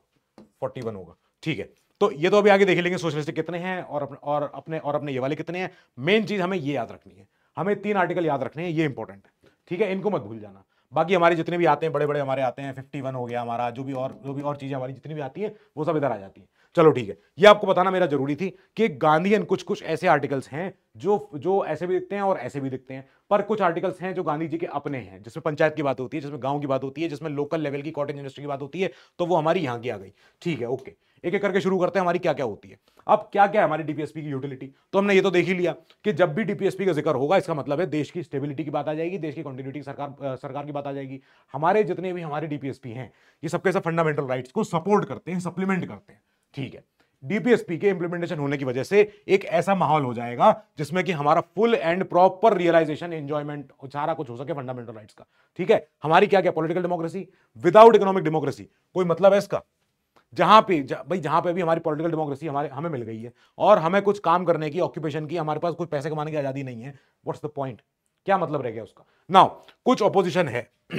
फोर्टी वन होगा ठीक है तो ये तो अभी आगे देख लेंगे सोशलिस्ट कितने हैं और अपने और अपने और अपने ये वाले कितने हैं मेन चीज़ हमें ये याद रखनी है हमें तीन आर्टिकल याद रखने हैं ये इंपॉर्टेंट है ठीक है इनको मत भूल जाना बाकी हमारे जितने भी आते हैं बड़े बड़े हमारे आते हैं फिफ्टी वन हो गया हमारा जो भी और जो भी और चीज़ें हमारी जितनी भी आती हैं वो सब इधर आ जाती है चलो ठीक है ये आपको बताना मेरा जरूरी थी कि गांधीयन कुछ कुछ ऐसे आर्टिकल्स हैं जो जो ऐसे भी दिखते हैं और ऐसे भी दिखते हैं पर कुछ आर्टिकल्स हैं जो गांधी जी के अपने हैं जिसमें पंचायत की बात होती है जिसमें गांव की बात होती है जिसमें लोकल लेवल की कॉटन इंडस्ट्री की बात होती है तो वो हमारी यहाँ की आ गई ठीक है ओके एक एक करके शुरू करते हैं हमारी क्या क्या होती है अब क्या क्या है हमारी डीपीएसपी की यूटिलिटी तो हमने ये तो देख ही लिया कि जब भी डीपीएसपी का जिक्र होगा इसका मतलब है देश की स्टेबिलिटी की बात आ जाएगी देश की कंटिन्यूटी सरकार सरकार की बात आ जाएगी हमारे जितने भी हमारे डीपीएसपी हैं ये सबके सब फंडामेंटल राइट्स को सपोर्ट करते हैं सप्लीमेंट करते हैं ठीक है डीपीएसपी के इंप्लीमेंटेशन होने की वजह से एक ऐसा माहौल हो जाएगा जिसमें कि हमारा full and proper realisation enjoyment सारा कुछ हो सके फंडामेंटल राइट्स का ठीक है हमारी क्या क्या political democracy without economic democracy कोई मतलब है इसका जहाँ पे जा, भाई जहाँ पे भी हमारी पॉलिटिकल डेमोक्रेसी हमारे हमें मिल गई है और हमें कुछ काम करने की ऑक्यूपेशन की हमारे पास कुछ पैसे कमाने की आज़ादी नहीं है व्हाट्स द पॉइंट क्या मतलब रह गया उसका नाउ कुछ ऑपोजिशन है <clears throat>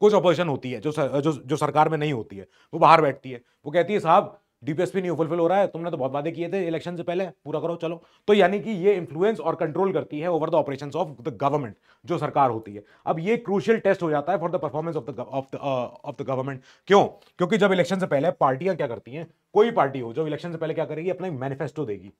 कुछ ऑपोजिशन होती है जो सर, जो जो सरकार में नहीं होती है वो बाहर बैठती है वो कहती है साहब डीपीएसपी नहीं फुलफिल हो रहा है तुमने तो बहुत वादे किए थे इलेक्शन से पहले पूरा करो चलो तो यानी कि ये इन्फ्लुएंस और कंट्रोल करती है over the operations of the government जो सरकार होती है अब ये क्रूशियल टेस्ट हो जाता है for the performance of the of the of the government क्यों क्योंकि जब इलेक्शन से पहले पार्टियां क्या करती हैं कोई पार्टी हो जब इलेक्शन से पहले क्या करेगी अपना मैनिफेस्टो देगी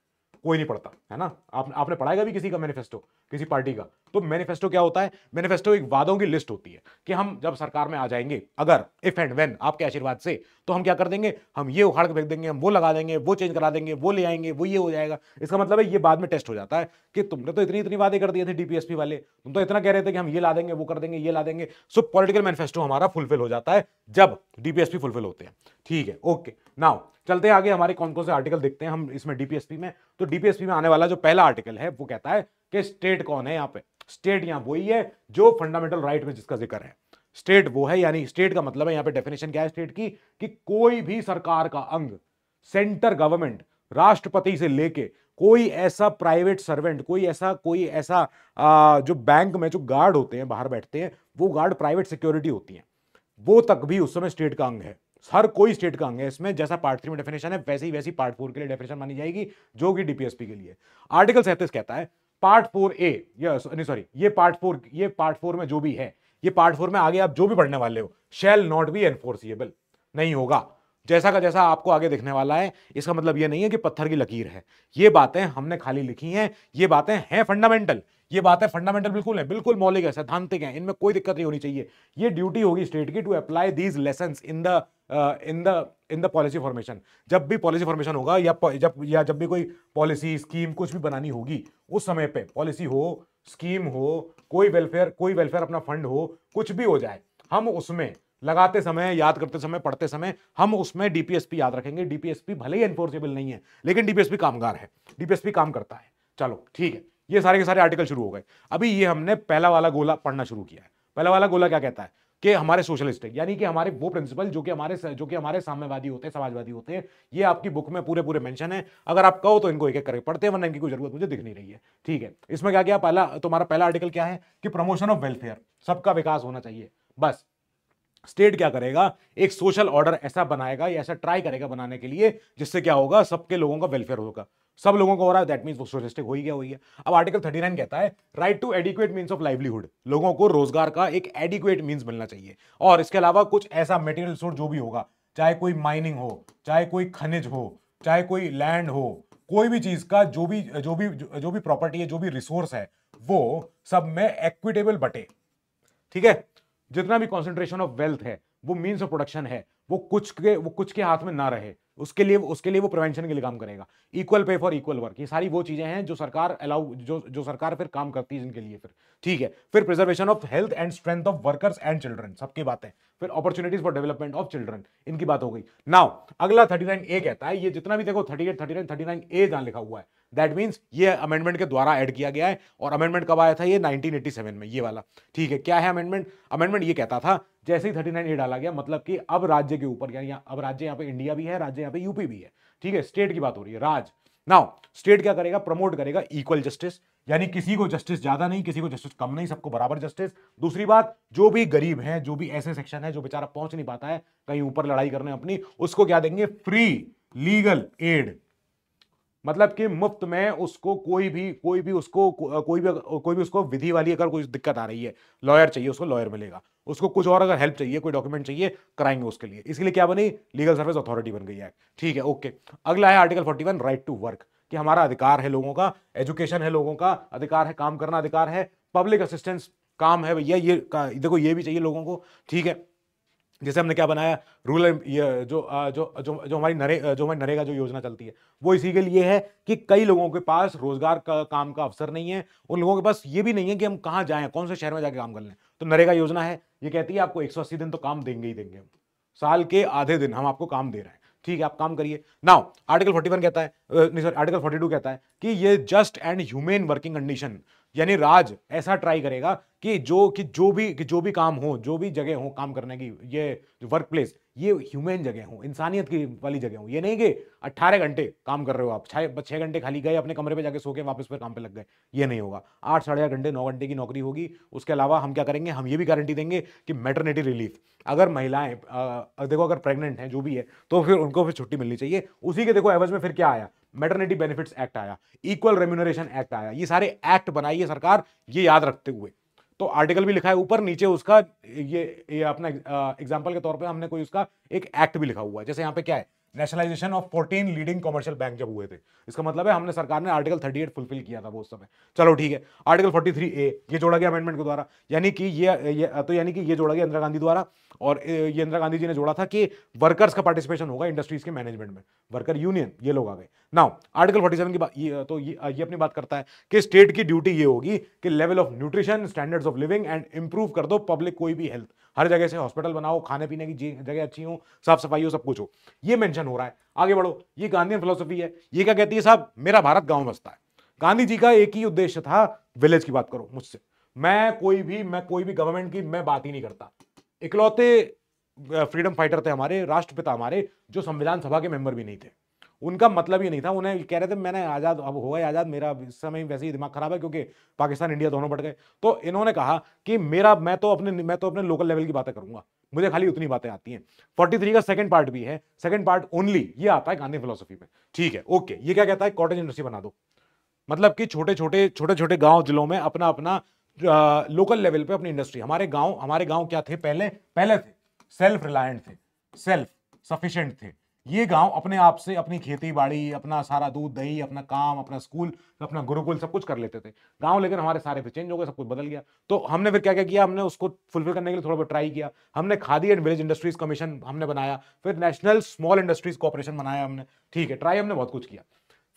कोई नहीं पढ़ता है ना आप, आपने पढ़ाएगा भी किसी का मैनिफेस्टो किसी पार्टी का तो मैनिफेस्टो क्या होता है मैनिफेस्टो एक वादों की लिस्ट होती है कि हम जब सरकार में आ जाएंगे अगर इफ एंड व्हेन आपके आशीर्वाद से तो हम क्या कर देंगे हम ये उखाड़ के फेंक देंगे हम वो लगा देंगे वो चेंज करा देंगे वो ले आएंगे वो ये हो जाएगा इसका मतलब है ये बाद में टेस्ट हो जाता है कि तुमने तो इतनी इतनी बातें कर दिए थे डीपीएसपी वाले तुम तो इतना कह रहे थे कि हम ये ला देंगे वो कर देंगे ये ला देंगे सो पॉलिटिकल मैनिफेस्टो हमारा फुलफिल हो जाता है जब डीपीएसपी फुलफिल होते हैं ठीक है ओके नाउ चलते हैं आगे हमारे कौन कौन से आर्टिकल देखते हैं हम इसमें डीपीएसपी में तो डीपीएसपी में आने वाला जो पहला आर्टिकल है वो कहता है कि स्टेट कौन है यहाँ पे स्टेट यहाँ वही है जो फंडामेंटल राइट में जिसका जिक्र है स्टेट वो है यानी स्टेट का मतलब है यहाँ पे डेफिनेशन क्या है स्टेट की कि कोई भी सरकार का अंग सेंटर गवर्नमेंट राष्ट्रपति से लेके कोई ऐसा प्राइवेट सर्वेंट कोई ऐसा कोई ऐसा आ, जो बैंक में जो गार्ड होते हैं बाहर बैठते हैं वो गार्ड प्राइवेट सिक्योरिटी होती हैं वो तक भी उस समय स्टेट का अंग है हर कोई स्टेट का अंग है इसमें जैसा पार्ट थ्री में डेफिनेशन है वैसे ही वैसी पार्ट फोर के लिए डेफिनेशन मानी जाएगी जो कि डीपीएसपी के लिए आर्टिकल सैंतीस कहता है पार्ट फोर ए सॉरी ये पार्ट फोर ये पार्ट फोर में जो भी है ये पार्ट फोर में आगे आप जो भी पढ़ने वाले हो शेल नॉट बी एनफोर्सिएबल नहीं होगा जैसा का जैसा आपको आगे देखने वाला है इसका मतलब ये नहीं है कि पत्थर की लकीर है ये बातें हमने खाली लिखी हैं ये बातें हैं फंडामेंटल ये बातें फंडामेंटल बिल्कुल है बिल्कुल मौलिक है सैद्धांतिक है इनमें कोई दिक्कत नहीं होनी चाहिए ये ड्यूटी होगी स्टेट की to apply these lesson in the in the in the policy formation जब भी पॉलिसी फॉर्मेशन होगा या जब या जब भी कोई पॉलिसी स्कीम कुछ भी बनानी होगी उस समय पे पॉलिसी हो स्कीम हो कोई वेलफेयर कोई वेलफेयर अपना फंड हो कुछ भी हो जाए हम उसमें लगाते समय याद करते समय पढ़ते समय हम उसमें डीपीएसपी याद रखेंगे डीपीएसपी भले ही एनफोर्सेबल नहीं है लेकिन डीपीएसपी कामगार है डीपीएसपी काम करता है चलो ठीक है ये सारे के सारे आर्टिकल शुरू हो गए अभी ये हमने पहला वाला गोला पढ़ना शुरू किया है पहला वाला गोला क्या कहता है कि हमारे है यानी कि हमारे वो प्रिंसिपल जो कि हमारे जो कि हमारे साम्यवादी होते हैं समाजवादी होते हैं ये आपकी बुक में पूरे पूरे मेंशन है अगर आप कहो तो इनको एक एक करके पढ़ते हैं वरना इनकी कोई जरूरत मुझे दिख नहीं रही है ठीक है इसमें क्या क्या पहला तुम्हारा पहला आर्टिकल क्या है कि प्रमोशन ऑफ वेलफेयर सबका विकास होना चाहिए बस स्टेट क्या करेगा एक सोशल ऑर्डर ऐसा बनाएगा या ऐसा ट्राई करेगा बनाने के लिए जिससे क्या होगा सबके लोगों का वेलफेयर होगा सब लोगों को हो रहा है दैट मीन वो सोशलिस्टिक हो ही गया हो गया अब आर्टिकल 39 कहता है right to adequate means of livelihood लोगों को रोजगार का एक एडिक्वेट मीन्स मिलना चाहिए और इसके अलावा कुछ ऐसा मेटेरियल सोर्स जो भी होगा चाहे कोई माइनिंग हो चाहे कोई खनिज हो चाहे कोई लैंड हो कोई भी चीज का जो भी जो भी जो भी प्रॉपर्टी है जो भी रिसोर्स है वो सब में एक्विटेबल बटे ठीक है जितना भी कॉन्सेंट्रेशन ऑफ वेल्थ है वो मीन्स ऑफ प्रोडक्शन है वो कुछ के वो कुछ के हाथ में ना रहे उसके लिए उसके लिए वो प्रिवेंशन के लिए काम करेगा equal pay for equal work ये सारी वो चीज़ें हैं जो सरकार अलाउ जो जो सरकार फिर काम करती है जिनके लिए फिर ठीक है फिर preservation of health and strength of workers and children सबकी बातें फिर opportunities for development of children इनकी बात हो गई नाउ अगला 39 ए कहता है ये जितना भी देखो 38 39 39 ए जहां लिखा हुआ है दैट मीन्स ये अमेंडमेंट के द्वारा ऐड किया गया है और अमेंडमेंट कब आया था ये 1987 में ये वाला ठीक है क्या है अमेंडमेंट अमेंडमेंट ये कहता था जैसे ही नाइन ए डाला गया मतलब कि अब राज्य के ऊपर अब राज्य यहाँ पे इंडिया भी है राज्य यहाँ पे यूपी भी है ठीक है स्टेट की बात हो रही है राज्य नाउ स्टेट क्या करेगा प्रमोट करेगा इक्वल जस्टिस यानी किसी को जस्टिस ज्यादा नहीं किसी को जस्टिस कम नहीं सबको बराबर जस्टिस दूसरी बात जो भी गरीब है जो भी ऐसे सेक्शन है जो बेचारा पहुंच नहीं पाता है कहीं ऊपर लड़ाई करने अपनी उसको क्या देंगे फ्री लीगल एड मतलब कि मुफ्त में उसको कोई भी कोई भी उसको को, कोई भी कोई भी उसको विधि वाली अगर कोई दिक्कत आ रही है लॉयर चाहिए उसको लॉयर मिलेगा उसको कुछ और अगर हेल्प चाहिए कोई डॉक्यूमेंट चाहिए कराएंगे उसके लिए इसके लिए क्या बनी लीगल सर्विस अथॉरिटी बन गई है ठीक है ओके अगला है article forty one right to work कि हमारा अधिकार है लोगों का एजुकेशन है लोगों का अधिकार है काम करना अधिकार है पब्लिक असिस्टेंस काम है भैया ये देखो ये भी चाहिए लोगों को ठीक है जैसे हमने क्या बनाया रूरल ये जो जो जो जो हमारी नरे जो हमारी नरेगा जो योजना चलती है वो इसी के लिए है कि कई लोगों के पास रोजगार का काम का अवसर नहीं है उन लोगों के पास ये भी नहीं है कि हम कहाँ जाएं कौन से शहर में जाके काम कर लें तो नरेगा योजना है ये कहती है आपको 180 दिन तो काम देंगे ही देंगे साल के आधे दिन हम आपको काम दे रहे हैं ठीक है आप काम करिए नाउ आर्टिकल फोर्टी कहता है सॉरी आर्टिकल फोर्टी कहता है कि ये just and humane working condition यानी राज ऐसा ट्राई करेगा कि जो कि जो भी कि जो भी काम हो जो भी जगह हो काम करने की ये जो वर्क प्लेस ये ह्यूमन जगह हो इंसानियत की वाली जगह हो ये नहीं कि 18 घंटे काम कर रहे हो आप छः छः घंटे खाली गए अपने कमरे पे जाके सो के वापस फिर काम पे लग गए ये नहीं होगा आठ साढ़े आठ घंटे नौ घंटे की नौकरी होगी उसके अलावा हम क्या करेंगे हम ये भी गारंटी देंगे कि मेटर्निटी रिलीफ अगर महिलाएं देखो अगर प्रेगनेंट हैं जो भी है तो फिर उनको फिर छुट्टी मिलनी चाहिए उसी के देखो एवज में फिर क्या आया मेटर्निटी बेनिफिट्स एक्ट आया इक्वल रेम्यूनरेशन एक्ट आया ये सारे एक्ट बनाई है सरकार ये याद रखते हुए तो आर्टिकल भी लिखा है ऊपर नीचे उसका ये ये अपना एग्जाम्पल के तौर पर हमने कोई उसका एक एक्ट भी लिखा हुआ है जैसे यहाँ पे क्या है nationalisation of 14 leading commercial bank जब हुए थे इसका मतलब है हमने सरकार ने आर्टिकल 38 फुलफिल किया था वो उस समय चलो ठीक है आर्टिकल 43 ए ये जोड़ा गया अमेंडमेंट के द्वारा यानी कि ये, ये तो यानी कि ये जोड़ा गया इंदिरा गांधी द्वारा और ये इंदिरा गांधी जी ने जोड़ा था कि वर्कर्स का पार्टिसिपेशन होगा इंडस्ट्रीज के मैनेजमेंट में वर्कर यूनियन ये लोग आ गए नाउ आर्टिकल फोर्टी सेवन की बात ये तो ये, ये अपनी बात करता है कि स्टेट की ड्यूटी ये होगी कि level of nutrition standards of living and improve कर दो पब्लिक कोई भी हेल्थ हर जगह से हॉस्पिटल बनाओ खाने पीने की जगह अच्छी हो साफ सफाई हो सब कुछ हो ये मेंशन हो रहा है आगे बढ़ो ये गांधी फिलोसफी है ये क्या कहती है साहब मेरा भारत गाँव बसता है गांधी जी का एक ही उद्देश्य था विलेज की बात करो मुझसे मैं कोई भी मैं कोई भी गवर्नमेंट की मैं बात ही नहीं करता इकलौते फ्रीडम फाइटर थे हमारे राष्ट्रपिता हमारे जो संविधान सभा के मेंबर भी नहीं थे उनका मतलब ही नहीं था उन्हें कह रहे थे मैंने आज़ाद अब हो गया आज़ाद मेरा इस समय वैसे ही दिमाग खराब है क्योंकि पाकिस्तान इंडिया दोनों बढ़ गए तो इन्होंने कहा कि मेरा मैं तो अपने मैं तो अपने लोकल लेवल की बातें करूंगा मुझे खाली उतनी बातें आती हैं थ्री का सेकंड पार्ट भी है सेकंड पार्ट ओनली ये आता है गांधी फिलोसफी में ठीक है ओके ये क्या कहता है कॉटेज इंडस्ट्री बना दो मतलब कि छोटे छोटे छोटे छोटे गाँव जिलों में अपना अपना लोकल लेवल पे अपनी इंडस्ट्री हमारे गाँव हमारे गाँव क्या थे पहले पहले थे सेल्फ रिलायंट थे सेल्फ सफिशेंट थे ये गांव अपने आप से अपनी खेती बाड़ी अपना सारा दूध दही अपना काम अपना स्कूल अपना गुरुकुल सब कुछ कर लेते थे गांव लेकिन हमारे सारे फिर चेंज हो गए सब कुछ बदल गया तो हमने फिर क्या क्या किया हमने उसको फुलफिल करने के लिए थोड़ा बहुत ट्राई किया हमने Khadi and village industries commission हमने बनाया फिर नेशनल स्मॉल इंडस्ट्रीज कॉपरेशन बनाया हमने ठीक है ट्राई हमने बहुत कुछ किया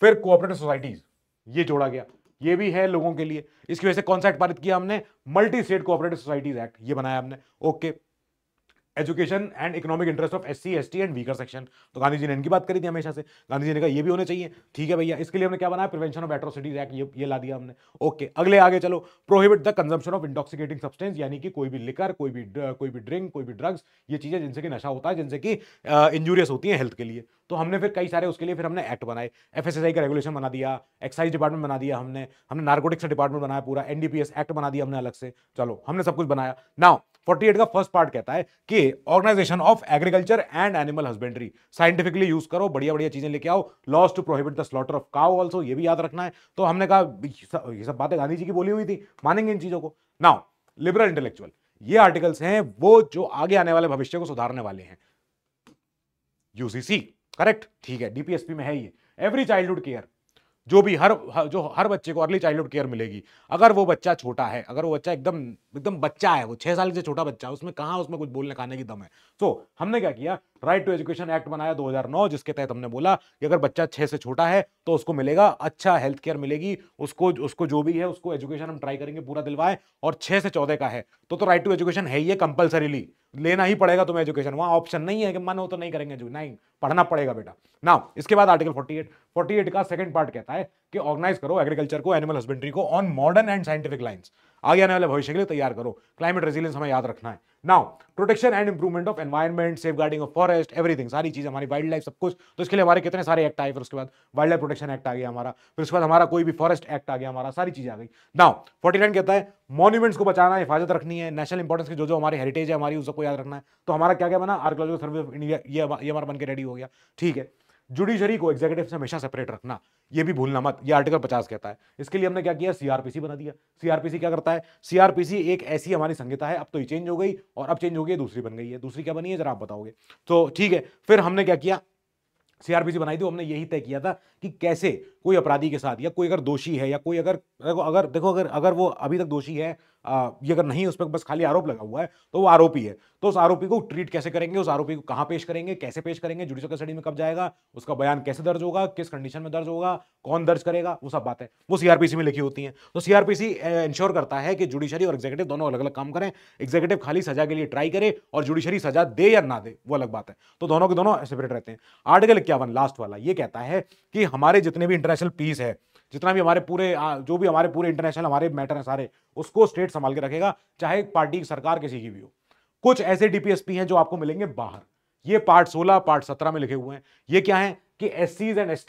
फिर कोऑपरेटिव सोसाइटीज ये जोड़ा गया ये भी है लोगों के लिए इसकी वजह से कॉन्सेप्ट पारित किया हमने multi state cooperative societies act ये बनाया हमने okay education and economic interest of S C S T and weaker section तो गांधी जी ने इनकी बात करी थी हमेशा से गांधी जी ने कहा ये भी होने चाहिए ठीक है भैया इसके लिए हमने क्या बनाया प्रिवेंशन ऑफ एट्रोसिटीज एक्ट ये, ये ला दिया हमने ओके अगले आगे चलो prohibit the consumption of intoxicating substance यानी कि कोई भी लिकर कोई भी कोई भी ड्रिंक कोई भी ड्रग्स ये चीज़ें जिनसे कि नशा होता है जिनसे कि इंजूरियस होती है हेल्थ के लिए तो हमने फिर कई सारे उसके लिए फिर हमने एक्ट बनाए एफ का रेगुलेशन बना दिया एक्साइज डिपार्टमेंट बना दिया हमने हमने नार्कोटिक्स डिपार्टमेंट बनाया पूरा एनडीपीएस एक्ट बना दिया हमने अलग से चलो हमने सब कुछ बनाया नाउ एट का फर्स्ट पार्ट कहता है कि organisation of agriculture and animal husbandry scientifically use करो बढ़िया बढ़िया चीजें लेके आओ laws to prohibit the slaughter of cow also ये भी याद रखना है तो हमने कहा ये सब बातें गांधी जी की बोली हुई थी मानेंगे इन चीजों को नाउ लिबरल इंटेलेक्चुअल ये आर्टिकल्स हैं वो जो आगे आने वाले भविष्य को सुधारने वाले हैं यूसीसी करेक्ट ठीक है डीपीएसपी में है ये एवरी चाइल्डहुड केयर जो भी हर जो हर बच्चे को अर्ली चाइल्डहुड केयर मिलेगी अगर वो बच्चा छोटा है अगर वो बच्चा एकदम एकदम बच्चा है वो छह साल से छोटा बच्चा है उसमें कहाँ उसमें कुछ बोलने खाने की दम है सो so, हमने क्या किया राइट टू एजुकेशन एक्ट बनाया 2009 जिसके तहत हमने बोला कि अगर बच्चा छह से छोटा है तो उसको मिलेगा अच्छा हेल्थ केयर मिलेगी उसको उसको जो भी है उसको एजुकेशन हम ट्राई करेंगे पूरा दिलवाए और छह से चौदह का है तो तो राइट टू एजुकेशन है ही है लेना ही पड़ेगा तुम्हें एजुकेशन वहां ऑप्शन नहीं है कि मन हो तो नहीं करेंगे नहीं पढ़ना पड़ेगा बेटा ना इसके बाद आर्टिकल 48 48 का सेकंड पार्ट कहता है कि ऑर्गेनाइज करो एग्रीकल्चर को एनिमल हस्बेंड्री को on modern and scientific lines आगे आने वाले भविष्य के लिए तैयार करो क्लाइमेट रेजिलियंस हमें याद रखना है now protection and improvement of environment safeguarding of forest everything सारी चीज हमारी वाइल्ड लाइफ सब कुछ तो इसके लिए हमारे कितने सारे एक्ट आए फिर उसके बाद वाइल्ड लाइफ प्रोटेक्शन एक्ट आ गया हमारा फिर उसके बाद हमारा कोई भी फॉरेस्ट एक्ट आ गया हमारा सारी चीज आ गई नाउ फोर्टी नाइन कहता है मॉन्यूमेंट्स को बचाना हिफाजत रखनी है नेशनल इंपॉर्टेंस की जो जो हमारे हेरिटेज है हमारी उसको याद रखना है तो हमारा क्या क्या बना आर्कोलॉजिकल सर्वे ऑफ इंडिया ये हमारा बन के रेडी हो गया ठीक है जुडिशरी को एग्जीक्यूटिव से हमेशा सेपरेट रखना ये भी भूलना मत ये आर्टिकल 50 कहता है इसके लिए हमने क्या किया सीआरपीसी बना दिया सीआरपीसी क्या करता है सीआरपीसी एक ऐसी हमारी संहिता है अब तो ये चेंज हो गई और अब चेंज हो गई दूसरी बन गई है दूसरी क्या बनी है जरा आप बताओगे तो ठीक है फिर हमने क्या किया सीआरपीसी बनाई थी हमने यही तय किया था कि कैसे कोई अपराधी के साथ या कोई अगर दोषी है या कोई अगर अगर देखो अगर अगर वो अभी तक दोषी है ये अगर नहीं उस पर बस खाली आरोप लगा हुआ है तो वो आरोपी है तो उस आरोपी को ट्रीट कैसे करेंगे उस आरोपी को कहाँ पेश करेंगे कैसे पेश करेंगे जुडिशल कस्टडी में कब जाएगा उसका बयान कैसे दर्ज होगा किस कंडीशन में दर्ज होगा कौन दर्ज करेगा वो सब बातें वो सीआरपीसी में लिखी होती हैं तो सीआरपीसी इंश्योर करता है कि जुडिशरी और एग्जीक्यूटिव दोनों अलग अलग काम करें एग्जीक्यूटिव खाली सजा के लिए ट्राई करे और जुडिशरी सजा दे या ना दे वो अलग बात है तो दोनों के दोनों सेपरेट रहते हैं आर्टिकल इक्यावन लास्ट वाला ये कहता है कि हमारे जितने भी इंटरनेशनल पीस है जितना भी हमारे पूरे जो भी हमारे पूरे इंटरनेशनल हमारे मैटर हैं सारे उसको स्टेट संभाल के रखेगा चाहे पार्टी की सरकार किसी की भी हो कुछ ऐसे डीपीएसपी हैं जो आपको मिलेंगे बाहर ये पार्ट 16 पार्ट 17 में लिखे हुए हैं ये क्या है कि S and S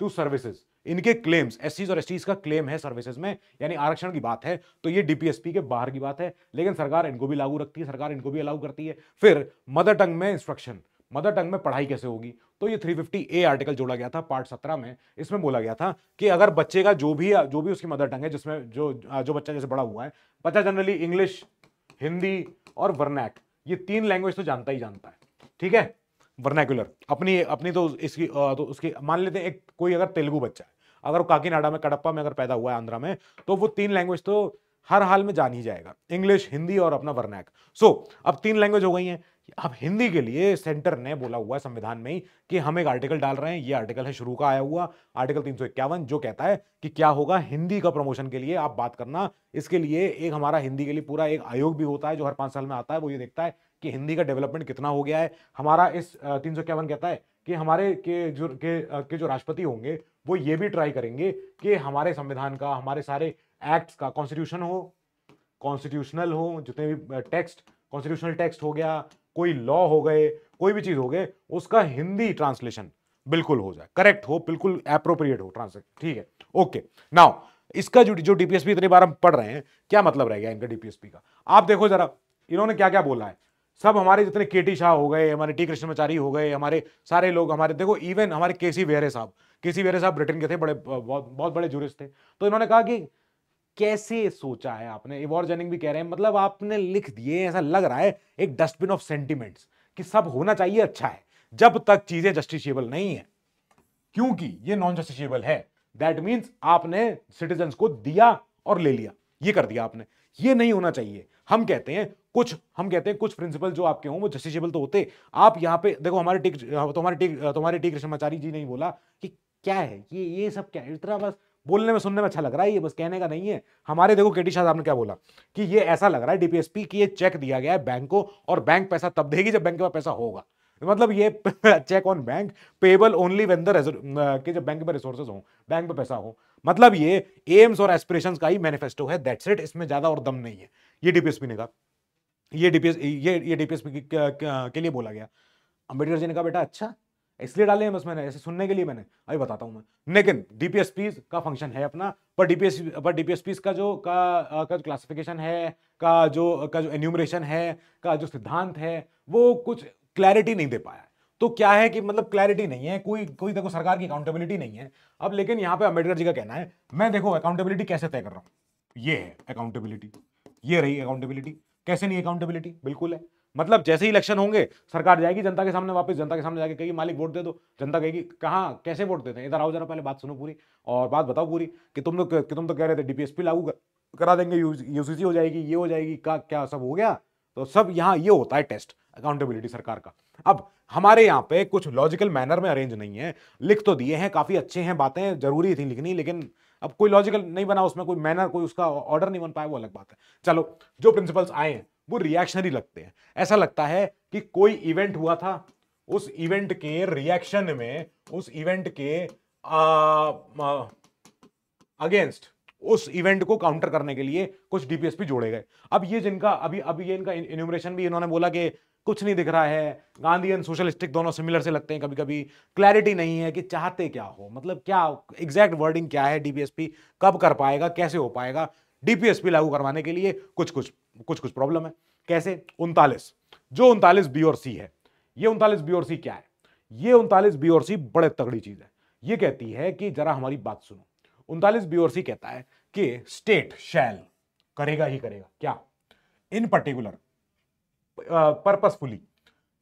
to services इनके क्लेम्स एस और एस का क्लेम है सर्विसेज में यानी आरक्षण की बात है तो ये डीपीएसपी के बाहर की बात है लेकिन सरकार इनको भी लागू रखती है सरकार इनको भी अलाउ करती है फिर मदर टंग में इंस्ट्रक्शन मदर टंग में पढ़ाई कैसे होगी तो ये 350 ए आर्टिकल जोड़ा गया था पार्ट 17 में इसमें बोला गया था कि अगर बच्चे का जो भी जो भी उसकी मदर टंग है जिसमें जो जो बच्चा जैसे बड़ा हुआ है बच्चा जनरली इंग्लिश हिंदी और वर्नैक ये तीन लैंग्वेज तो जानता ही जानता है ठीक है वर्नैकुलर अपनी अपनी तो इसकी तो उसकी मान लेते हैं एक कोई अगर तेलुगु बच्चा है अगर काकीनाडा में कड़प्पा में अगर पैदा हुआ है आंध्रा में तो वो तीन लैंग्वेज तो हर हाल में जान ही जाएगा इंग्लिश हिंदी और अपना वर्नैक सो अब तीन लैंग्वेज हो गई हैं अब हिंदी के लिए सेंटर ने बोला हुआ है संविधान में ही कि हम एक आर्टिकल डाल रहे हैं ये आर्टिकल है शुरू का आया हुआ आर्टिकल तीन जो कहता है कि क्या होगा हिंदी का प्रमोशन के लिए आप बात करना इसके लिए एक हमारा हिंदी के लिए पूरा एक आयोग भी होता है जो हर पाँच साल में आता है वो ये देखता है कि हिंदी का डेवलपमेंट कितना हो गया है हमारा इस तीन कहता है कि हमारे के जो के, के जो राष्ट्रपति होंगे वो ये भी ट्राई करेंगे कि हमारे संविधान का हमारे सारे एक्ट्स का कॉन्स्टिट्यूशन हो कॉन्स्टिट्यूशनल हो जितने भी टेक्स्ट कॉन्स्टिट्यूशनल टेक्स्ट हो गया कोई लॉ हो गए कोई भी चीज़ हो गए उसका हिंदी ट्रांसलेशन बिल्कुल हो जाए करेक्ट हो बिल्कुल अप्रोप्रिएट हो ट्रांसलेट ठीक है ओके नाउ इसका जो जो डीपीएसपी इतनी बार हम पढ़ रहे हैं क्या मतलब रह गया इनका डीपीएसपी का आप देखो जरा इन्होंने क्या क्या बोला है सब हमारे जितने के टी शाह हो गए हमारे टी कृष्णमाचारी हो गए हमारे सारे लोग हमारे देखो इवन हमारे केसी सी साहब केसी सी साहब ब्रिटेन के थे बड़े बहुत बहुत बड़े जूरिस्ट थे तो इन्होंने कहा कि कैसे सोचा है आपने इवॉर जेनिंग भी कह रहे हैं मतलब आपने लिख दिए ऐसा लग रहा है एक डस्टबिन ऑफ सेंटिमेंट्स कि सब होना चाहिए अच्छा है जब तक चीजें जस्टिशियबल नहीं है क्योंकि ये नॉन जस्टिशियबल है दैट मीन्स आपने सिटीजन को दिया और ले लिया ये कर दिया आपने ये नहीं होना चाहिए हम कहते हैं कुछ हम कहते हैं कुछ प्रिंसिपल जो आपके हों वो जस्टिसेबल तो होते आप यहाँ पे देखो हमारे टिक तुम्हारे टिक तुम्हारे टी तो तो कृष्णाचारी जी ने बोला कि क्या है ये ये सब क्या है इतना बस बोलने में सुनने में अच्छा लग रहा है ये बस कहने का नहीं है हमारे देखो केटी शाह साहब ने क्या बोला कि ये ऐसा लग रहा है डीपीएसपी की ये चेक दिया गया है बैंक को और बैंक पैसा तब देगी जब बैंक के पास पैसा होगा मतलब ये cheque on bank payable only when the के जब बैंक में रिसोर्सेज हो बैंक में पैसा हो मतलब ये एम्स और एस्पिरेशन का ही मैनिफेस्टो है दैट्स इट इसमें ज्यादा और दम नहीं है ये डीपीएसपी ने कहा ये डीपीएस ये ये डीपीएसपी के लिए बोला गया अम्बेडकर जी ने कहा बेटा अच्छा इसलिए डाले हैं बस मैंने ऐसे सुनने के लिए मैंने अभी बताता हूँ मैं लेकिन डीपीएसपी का फंक्शन है अपना पर डीपीएस पर डीपीएसपी का जो का का जो क्लासिफिकेशन है का जो का जो एन्यूमरेशन है का जो सिद्धांत है वो कुछ क्लैरिटी नहीं दे पाया तो क्या है कि मतलब क्लैरिटी नहीं है कोई कोई देखो सरकार की अकाउंटेबिलिटी नहीं है अब लेकिन यहाँ पे अम्बेडकर जी का कहना है मैं देखो अकाउंटेबिलिटी कैसे तय कर रहा हूँ ये है अकाउंटेबिलिटी ये रही अकाउंटेबिलिटी कैसे नहीं अकाउंटेबिलिटी बिल्कुल है मतलब जैसे ही इलेक्शन होंगे सरकार जाएगी जनता के सामने वापस जनता के सामने जाके कहेगी मालिक वोट दे दो जनता कहेगी कहाँ कैसे वोट देते हैं इधर आओ जरा पहले बात सुनो पूरी और बात बताओ पूरी कि तुम लोग कि तुम तो कह रहे थे डीपीएसपी लागू करा देंगे यू हो जाएगी ये हो जाएगी का क्या सब हो गया तो सब यहाँ ये होता है टेस्ट अकाउंटेबिलिटी सरकार का अब हमारे यहाँ पे कुछ लॉजिकल मैनर में अरेंज नहीं है लिख तो दिए हैं काफ़ी अच्छे हैं बातें जरूरी थी लिखनी लेकिन अब कोई लॉजिकल नहीं बना उसमें कोई मैनर कोई उसका ऑर्डर नहीं बन पाया वो अलग बात है चलो जो प्रिंसिपल्स आए हैं वो रिएक्शनरी लगते हैं ऐसा लगता है कि कोई इवेंट हुआ था उस इवेंट के रिएक्शन में उस इवेंट के अगेंस्ट उस इवेंट को काउंटर करने के लिए कुछ डीपीएसपी जोड़े गए अब ये जिनका अभी अभी ये इनका इन्यूमरेशन भी इन्होंने बोला कि कुछ नहीं दिख रहा है गांधी एंड सोशलिस्टिक दोनों सिमिलर से लगते हैं कभी कभी क्लैरिटी नहीं है कि चाहते क्या हो मतलब क्या एग्जैक्ट वर्डिंग क्या है डीपीएसपी कब कर पाएगा कैसे हो पाएगा डीपीएसपी लागू करवाने के लिए कुछ कुछ कुछ कुछ प्रॉब्लम है कैसे उनतालीस जो उनतालीस बी और सी है ये उनतालीस बी और सी क्या है ये उनतालीस बी और सी बड़े तगड़ी चीज है ये कहती है कि जरा हमारी बात सुनो उनतालीस बी और सी कहता है कि स्टेट शैल करेगा ही करेगा क्या in particular purposefully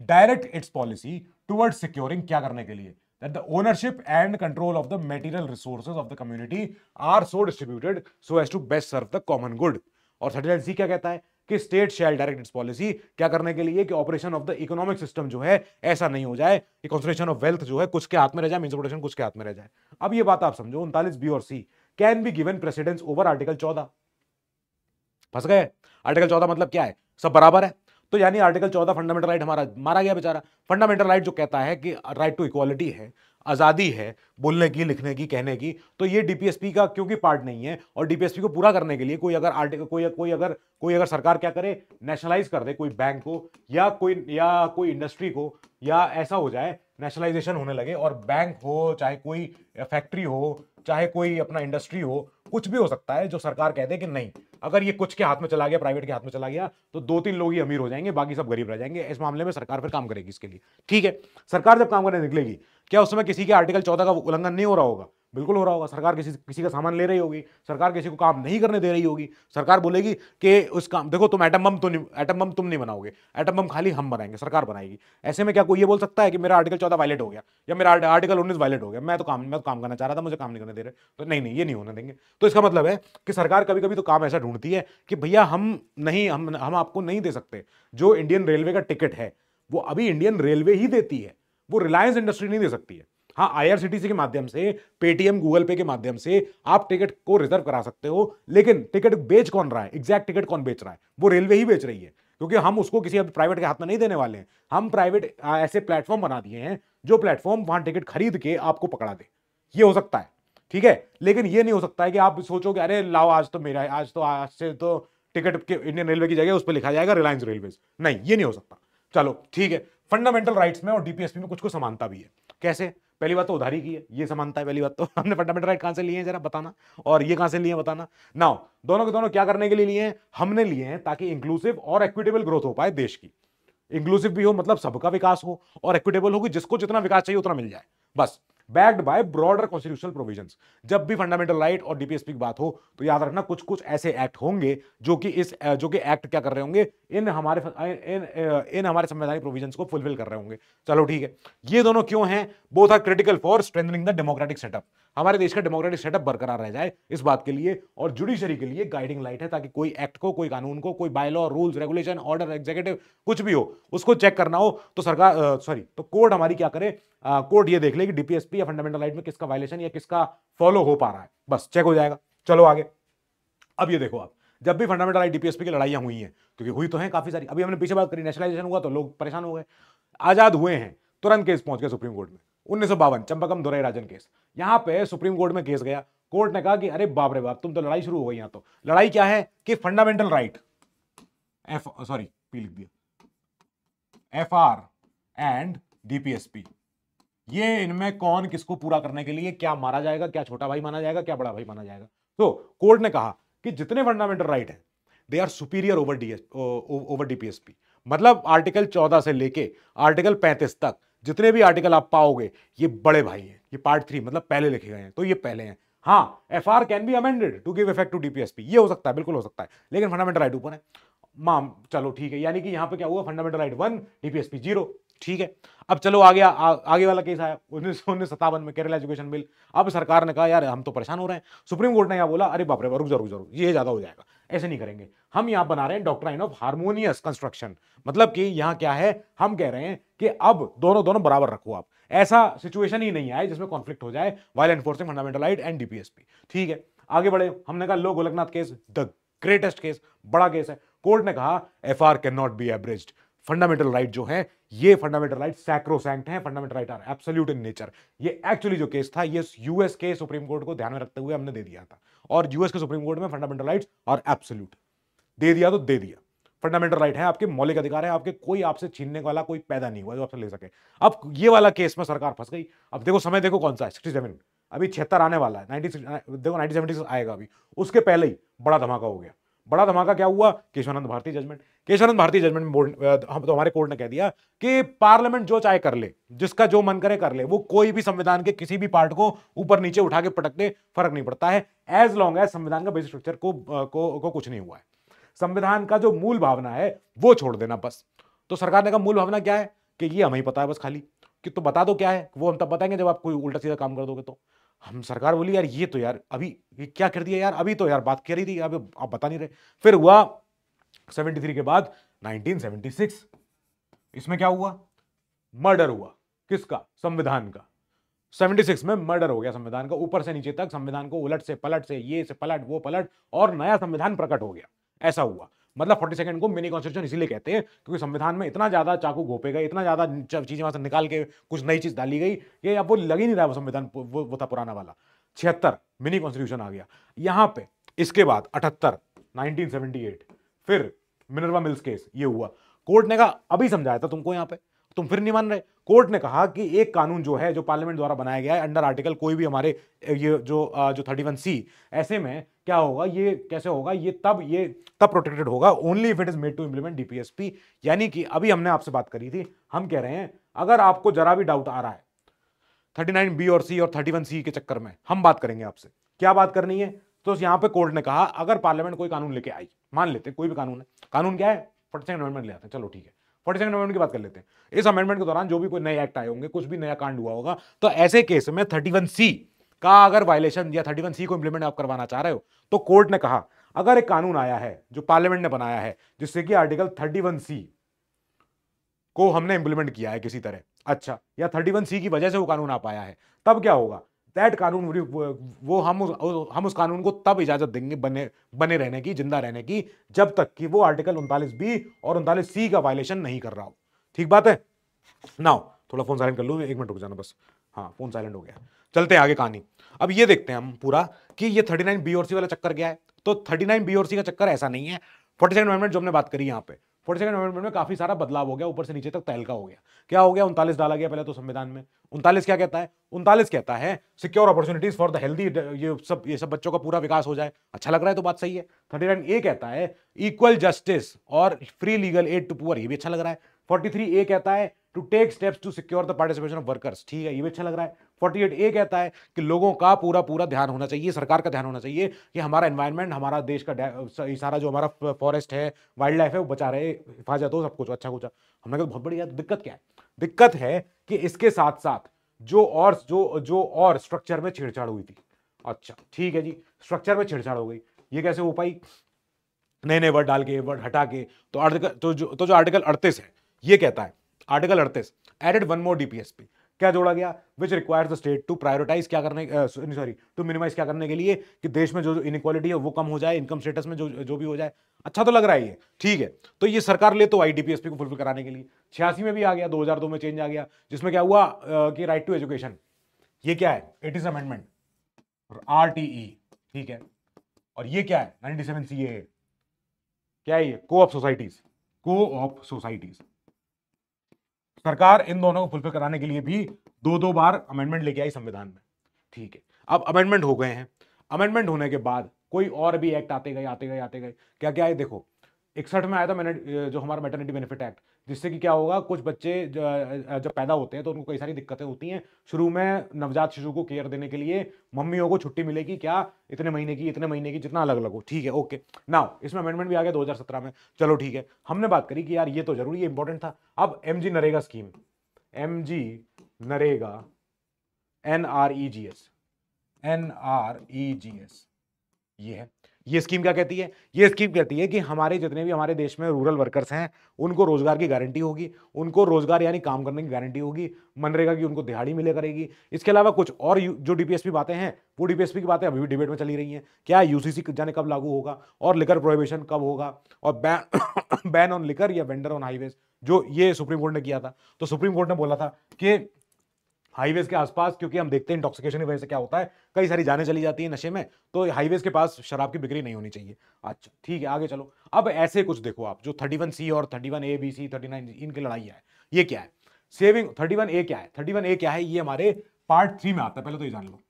direct its policy toward securing क्या करने के लिए that the ownership and control of the material resources of the community are so distributed so as to best serve the common good और thirty nine C क्या कहता है कि state shall direct its policy क्या करने के लिए कि operation of the economic system जो है ऐसा नहीं हो जाए कि कॉन्सेंट्रेशन ऑफ वेल्थ जो है कुछ के हाथ में रह जाए मीन्स कुछ के हाथ में रह जाए अब ये बात आप समझो उनतालीस बी और C can be given precedence over article चौदह फंस गए आर्टिकल चौदह मतलब क्या है सब बराबर है तो यानी आर्टिकल चौदह फंडामेंटल राइट हमारा मारा गया बेचारा फंडामेंटल राइट जो कहता है कि राइट टू इक्वालिटी है आज़ादी है बोलने की लिखने की कहने की तो ये डीपीएसपी का क्योंकि पार्ट नहीं है और डीपीएसपी को पूरा करने के लिए कोई अगर आर्टिकल कोई कोई अगर कोई अगर सरकार क्या करे नेशनलाइज कर दे कोई बैंक को या कोई या कोई इंडस्ट्री को या ऐसा हो जाए नेशनलाइजेशन होने लगे और बैंक हो चाहे कोई फैक्ट्री हो चाहे कोई अपना इंडस्ट्री हो कुछ भी हो सकता है जो सरकार कह दे कि नहीं अगर ये कुछ के हाथ में चला गया प्राइवेट के हाथ में चला गया तो दो तीन लोग ही अमीर हो जाएंगे बाकी सब गरीब रह जाएंगे इस मामले में सरकार फिर काम करेगी इसके लिए ठीक है सरकार जब काम करने निकलेगी क्या उस समय किसी के आर्टिकल चौदह का उल्लंघन नहीं हो रहा होगा बिल्कुल हो रहा होगा सरकार किसी किसी का सामान ले रही होगी सरकार किसी को काम नहीं करने दे रही होगी सरकार बोलेगी कि उस काम देखो तुम एटम बम तो नहीं एटम बम तुम नहीं बनाओगे एटम बम खाली हम बनाएंगे सरकार बनाएगी ऐसे में क्या कोई ये बोल सकता है कि मेरा आर्टिकल चौदह वायलेट हो गया या मेरा आर्टिकल उन्नीस वायलेट हो गया मैं तो काम मैं तो काम करना चाह रहा था मुझे काम नहीं करने दे रहे तो नहीं नहीं ये नहीं होने देंगे तो इसका मतलब है कि सरकार कभी कभी तो काम ऐसा ढूंढती है कि भैया हम नहीं हम हम आपको नहीं दे सकते जो इंडियन रेलवे का टिकट है वो अभी इंडियन रेलवे ही देती है वो रिलायंस इंडस्ट्री नहीं दे सकती है हाँ आईआरसीटीसी के माध्यम से पेटीएम गूगल पे के माध्यम से आप टिकट को रिजर्व करा सकते हो लेकिन टिकट बेच कौन रहा है एग्जैक्ट टिकट कौन बेच रहा है वो रेलवे ही बेच रही है क्योंकि हम उसको किसी प्राइवेट के हाथ में नहीं देने वाले हैं हम प्राइवेट ऐसे प्लेटफॉर्म बना दिए हैं जो प्लेटफॉर्म वहां टिकट खरीद के आपको पकड़ा दे ये हो सकता है ठीक है लेकिन ये नहीं हो सकता है कि आप सोचो कि अरे लाओ आज तो मेरा आज तो आज से तो टिकट के इंडियन रेलवे की जगह उस पर लिखा जाएगा रिलायंस रेलवे नहीं ये नहीं हो सकता चलो ठीक है फंडामेंटल राइट्स में और डीपीएसपी में कुछ को समानता भी है कैसे पहली बात तो उधारी की है ये समानता है पहली बात तो <laughs> हमने फंडामेंटल राइट कहां से लिए हैं जरा बताना और ये कहां से लिए बताना नाउ दोनों के दोनों क्या करने के लिए लिए हैं हमने लिए हैं ताकि इंक्लूसिव और एक्विटेबल ग्रोथ हो पाए देश की इंक्लूसिव भी हो मतलब सबका विकास हो और एक्विटेबल होगी जिसको जितना विकास चाहिए उतना मिल जाए बस backed by broader constitutional provision जब भी फंडामेंटल राइट और डीपीएसपी की बात हो तो याद रखना कुछ कुछ ऐसे एक्ट होंगे जो कि इस जो कि एक्ट क्या कर रहे होंगे इन हमारे इन इन हमारे संवैधानिक प्रोविजन को फुलफिल कर रहे होंगे चलो ठीक है ये दोनों क्यों हैं both are critical for strengthening the democratic setup हमारे देश का डेमोक्रेटिक सेटअप बरकरार रह जाए इस बात के लिए और जुडिशरी के लिए गाइडिंग लाइट है ताकि कोई एक्ट को कोई कानून को कोई bylaw rules regulation order executive कुछ भी हो उसको चेक करना हो तो सरकार सॉरी तो कोर्ट हमारी क्या करे कोर्ट ये देख ले कि डीपीएसपी एएसपी या फंडामेंटल राइट में किसका वायलेशन या किसका फॉलो हो पा रहा है बस चेक हो जाएगा चलो आगे अब ये देखो आप जब भी फंडामेंटल राइट डीपीएसपी की लड़ाइयां हुई हैं क्योंकि हुई तो है काफी सारी अभी हमने पीछे बात करी नेशनलाइजेशन हुआ तो लोग परेशान हो गए आजाद हुए हैं तुरंत केस पहुंच गए सुप्रीम कोर्ट में उन्नीस सौ बावन चंपकम दुरई राजन केस यहाँ पे सुप्रीम कोर्ट में केस गया कोर्ट ने कहा कि अरे बाप रे बाप तुम तो लड़ाई शुरू हो गई यहाँ तो लड़ाई क्या है कि fundamental right F sorry P लिख दिया एफ आर एंड डीपीएसपी ये इनमें कौन किसको पूरा करने के लिए क्या मारा जाएगा क्या छोटा भाई माना जाएगा क्या बड़ा भाई माना जाएगा तो कोर्ट ने कहा कि जितने फंडामेंटल राइट है they are superior over D over DPSP मतलब आर्टिकल 14 से लेके आर्टिकल 35 तक जितने भी आर्टिकल आप पाओगे ये बड़े भाई हैं ये पार्ट थ्री मतलब पहले लिखे गए हैं तो ये पहले हैं हाँ F R can be amended to give effect to DPSP ये हो सकता है बिल्कुल हो सकता है लेकिन फंडामेंटल राइट ऊपर है माम चलो ठीक है यानी कि यहाँ पे क्या हुआ fundamental right one DPSP zero ठीक है अब चलो आ गया आ, आगे वाला केस आया उन्नीस सौ उन्नीस सत्तावन में केरला एजुकेशन बिल अब सरकार ने कहा यार हम तो परेशान हो रहे हैं सुप्रीम कोर्ट ने यहाँ बोला अरे बाप रे रुक रुक जाओ ये ज़्यादा हो जाएगा ऐसे नहीं करेंगे हम यहाँ बना रहे हैं डॉक्ट्राइन ऑफ हारमोनियस कंस्ट्रक्शन मतलब कि यहाँ क्या है हम कह रहे हैं कि अब दोनों दोनों बराबर रखो आप ऐसा सिचुएशन ही नहीं आए जिसमें कॉन्फ्लिक्ट हो जाए while enforcing fundamental right and DPSP ठीक है आगे बढ़े हमने कहा लो Golaknath case the greatest case बड़ा केस है कोर्ट ने कहा F R can not be average fundamental right जो है ये फंडामेंटल राइट सैक्रोसैंक्ट है fundamental right are absolute in nature ये एक्चुअली जो केस था ये यूएस के सुप्रीम कोर्ट को ध्यान में रखते हुए हमने दे दिया था और यूएस के सुप्रीम कोर्ट में फंडामेंटल राइट्स और एब्सोल्यूट दे दिया तो दे दिया फंडामेंटल राइट है आपके मौलिक अधिकार है आपके कोई आपसे छीनने वाला कोई पैदा नहीं हुआ जो आपसे ले सके अब ये वाला केस में सरकार फंस गई अब देखो समय देखो कौन सा है सिक्सटी सेवन अभी छिहत्तर आने वाला है 96, देखो नाइनटी आएगा अभी उसके पहले ही बड़ा धमाका हो गया बड़ा धमाका क्या हुआ केशवानंद भारती जजमेंट केशवानंद भारती जजमेंट में हम तो हमारे कोर्ट ने कह दिया कि पार्लियामेंट जो चाहे कर ले जिसका जो मन करे कर ले वो कोई भी संविधान के किसी भी पार्ट को ऊपर नीचे उठा के पटक दे फर्क नहीं पड़ता है एज लॉन्ग एज संविधान का बेसिक स्ट्रक्चर को, को को कुछ नहीं हुआ है संविधान का जो मूल भावना है वो छोड़ देना बस तो सरकार ने कहा मूल भावना क्या है कि ये हमें पता है बस खाली कि तो बता दो क्या है वो हम तब बताएंगे जब आप कोई उल्टा सीधा काम कर दोगे तो हम सरकार बोली यार ये तो यार अभी ये क्या कर दिया यार अभी तो यार बात कर रही थी अभी आप बता नहीं रहे फिर हुआ 73 के बाद 1976 इसमें क्या हुआ मर्डर हुआ किसका संविधान का 76 में मर्डर हो गया संविधान का ऊपर से नीचे तक संविधान को उलट से पलट से ये से पलट वो पलट और नया संविधान प्रकट हो गया ऐसा हुआ मतलब फोर्टी सेकंड को मिनी कॉन्स्टिट्यूशन इसीलिए कहते हैं क्योंकि संविधान में इतना ज़्यादा चाकू घोपे गए इतना ज़्यादा चीज़ें वहां से निकाल के कुछ नई चीज़ डाली गई ये अब वो लग ही नहीं रहा वो संविधान वो, वो था पुराना वाला छिहत्तर मिनी कॉन्स्टिट्यूशन आ गया यहाँ पे इसके बाद अठहत्तर नाइनटीन फिर मिनरवा मिल्स केस ये हुआ कोर्ट ने कहा अभी समझाया था तुमको यहाँ पे तुम फिर नहीं मान रहे कोर्ट ने कहा कि एक कानून जो है जो पार्लियामेंट द्वारा बनाया गया है अंडर आर्टिकल कोई भी हमारे ये जो जो थर्टी वन सी ऐसे में क्या होगा ये कैसे होगा ये तब ये तब प्रोटेक्टेड होगा only if it is made to implement DPSP यानी कि अभी हमने आपसे बात करी थी हम कह रहे हैं अगर आपको जरा भी डाउट आ रहा है नाइन बी और सी और वन सी के चक्कर में हम बात करेंगे आपसे क्या बात करनी है तो यहाँ पे कोर्ट ने कहा अगर पार्लियामेंट कोई कानून लेके आई मान लेते कोई भी कानून है कानून क्या है फोर्टी सेकंड अमेंडमेंट ले आते हैं चलो ठीक है फोर्टी सेकंड अमेंडमेंट की बात कर लेते हैं इस अमेंडमेंट के दौरान जो भी कोई नए एक्ट आए होंगे कुछ भी नया कांड हुआ होगा तो ऐसे केस में थर्टी वन सी का अगर वायलेशन या थर्टी वन सी को इंप्लीमेंट आप करवाना चाह रहे हो तो कोर्ट ने कहा अगर एक कानून आया है जो पार्लियामेंट ने बनाया है जिससे कि आर्टिकल थर्टी वन सी को हमने इंप्लीमेंट किया है किसी तरह अच्छा या थर्टी वन सी की वजह से वो कानून आ पाया है तब क्या होगा दैट कानून वो हम हम उस कानून को तब इजाजत देंगे बने बने रहने की जिंदा रहने की जब तक कि वो आर्टिकल उनतालीस बी और उनतालीस सी का वायलेशन नहीं कर रहा हो ठीक बात है नाउ थोड़ा फोन साइलेंट कर लू एक मिनट रुक जाना बस हाँ फोन साइलेंट हो गया चलते हैं आगे कहानी अब ये देखते हैं हम पूरा कि ये थर्टी नाइन बी और सी वाला चक्कर क्या है तो थर्टी नाइन बी और सी का चक्कर ऐसा नहीं है फोर्टी सेकंड अमेंडमेंट जो हमने बात करी यहाँ पे फोर्टी सेकंड अमेंडमेंट में काफी सारा बदलाव हो गया ऊपर से नीचे तक तहलका हो गया क्या हो गया उनतालीस डाला गया पहले तो संविधान में उनतालीस क्या कहता है उनतालीस कहता है secure opportunities for the healthy ये सब ये सब बच्चों का पूरा विकास हो जाए अच्छा लग रहा है तो बात सही है थर्टी नाइन ए कहता है इक्वल जस्टिस और free legal aid to poor ये भी अच्छा लग रहा है फोर्टी थ्री ए कहता है to take steps to secure the participation of workers ठीक है ये भी अच्छा लग रहा है फोर्टी ए कहता है कि लोगों का पूरा पूरा ध्यान होना चाहिए सरकार का ध्यान होना चाहिए कि हमारा इन्वायरमेंट हमारा देश का सारा जो हमारा फॉरेस्ट है वाइल्ड लाइफ है वो बचा रहे हिफाजत हो सब कुछ अच्छा कुछ हमने कहा बहुत बढ़िया दिक्कत क्या है दिक्कत है कि इसके साथ साथ जो और जो जो और स्ट्रक्चर में छेड़छाड़ हुई थी अच्छा ठीक है जी स्ट्रक्चर में छेड़छाड़ हो गई ये कैसे हो पाई नए नए वर्ड डाल के वर्ड हटा के तो आर्टिकल तो जो तो जो आर्टिकल अड़तीस है ये कहता है आर्टिकल अड़तीस एडेड वन मोर डीपीएसपी क्या जोड़ा गया which requires the state to prioritise क्या करने सॉरी टू मिनिमाइज क्या करने के लिए कि देश में जो इनक्वालिटी है वो कम हो जाए इनकम स्टेटस में जो जो भी हो जाए अच्छा तो लग रहा है ये ठीक है तो ये सरकार ले तो आई को फुलफिल कराने के लिए छियासी में भी आ गया दो में चेंज आ गया जिसमें क्या हुआ कि राइट टू एजुकेशन ये क्या है इट इज अमेंडमेंट आर ठीक है और ये क्या है नाइनटी सेवन सी ए क्या है ये co-op societies co-op societies सरकार इन दोनों को फुलफिल कराने के लिए भी दो दो बार अमेंडमेंट लेके आई संविधान में ठीक है अब अमेंडमेंट हो गए हैं अमेंडमेंट होने के बाद कोई और भी एक्ट आते गए आते गए आते गए क्या क्या है देखो इकसठ में आया था मैंने जो हमारा मेटर्निटी बेनिफिट एक्ट जिससे कि क्या होगा कुछ बच्चे जब पैदा होते हैं तो उनको कई सारी दिक्कतें होती हैं शुरू में नवजात शिशु को केयर देने के लिए मम्मियों को छुट्टी मिलेगी क्या इतने महीने की इतने महीने की जितना अलग अलग हो ठीक है ओके नाउ इसमें अमेंडमेंट भी आ गया 2017 में चलो ठीक है हमने बात करी कि यार ये तो जरूरी है इंपॉर्टेंट था अब M G NREGA scheme M G NREGA N R E G S N R E G S ये है ये स्कीम क्या कहती है ये स्कीम कहती है कि हमारे जितने भी हमारे देश में रूरल वर्कर्स हैं उनको रोजगार की गारंटी होगी उनको रोजगार यानी काम करने की गारंटी होगी मनरेगा की उनको दिहाड़ी मिले करेगी इसके अलावा कुछ और जो डीपीएसपी बातें हैं वो डीपीएसपी की बातें अभी भी डिबेट में चली रही हैं क्या यूसीसी जाने कब लागू होगा और लिकर प्रोहिबिशन कब होगा और बैन बैन ऑन लिकर या वेंडर ऑन हाईवेज जो ये सुप्रीम कोर्ट ने किया था तो सुप्रीम कोर्ट ने बोला था कि हाईवेज के आसपास क्योंकि हम देखते हैं इंटॉक्सिकेशन की वजह से क्या होता है कई सारी जाने चली जाती है नशे में तो हाईवेज के पास शराब की बिक्री नहीं होनी चाहिए अच्छा ठीक है आगे चलो अब ऐसे कुछ देखो आप जो थर्टी वन सी और thirty one A B C thirty nine इनकी लड़ाई है ये क्या है सेविंग थर्टी वन ए क्या है थर्टी वन ए क्या है ये हमारे पार्ट थ्री में आता है पहले तो ये जान लो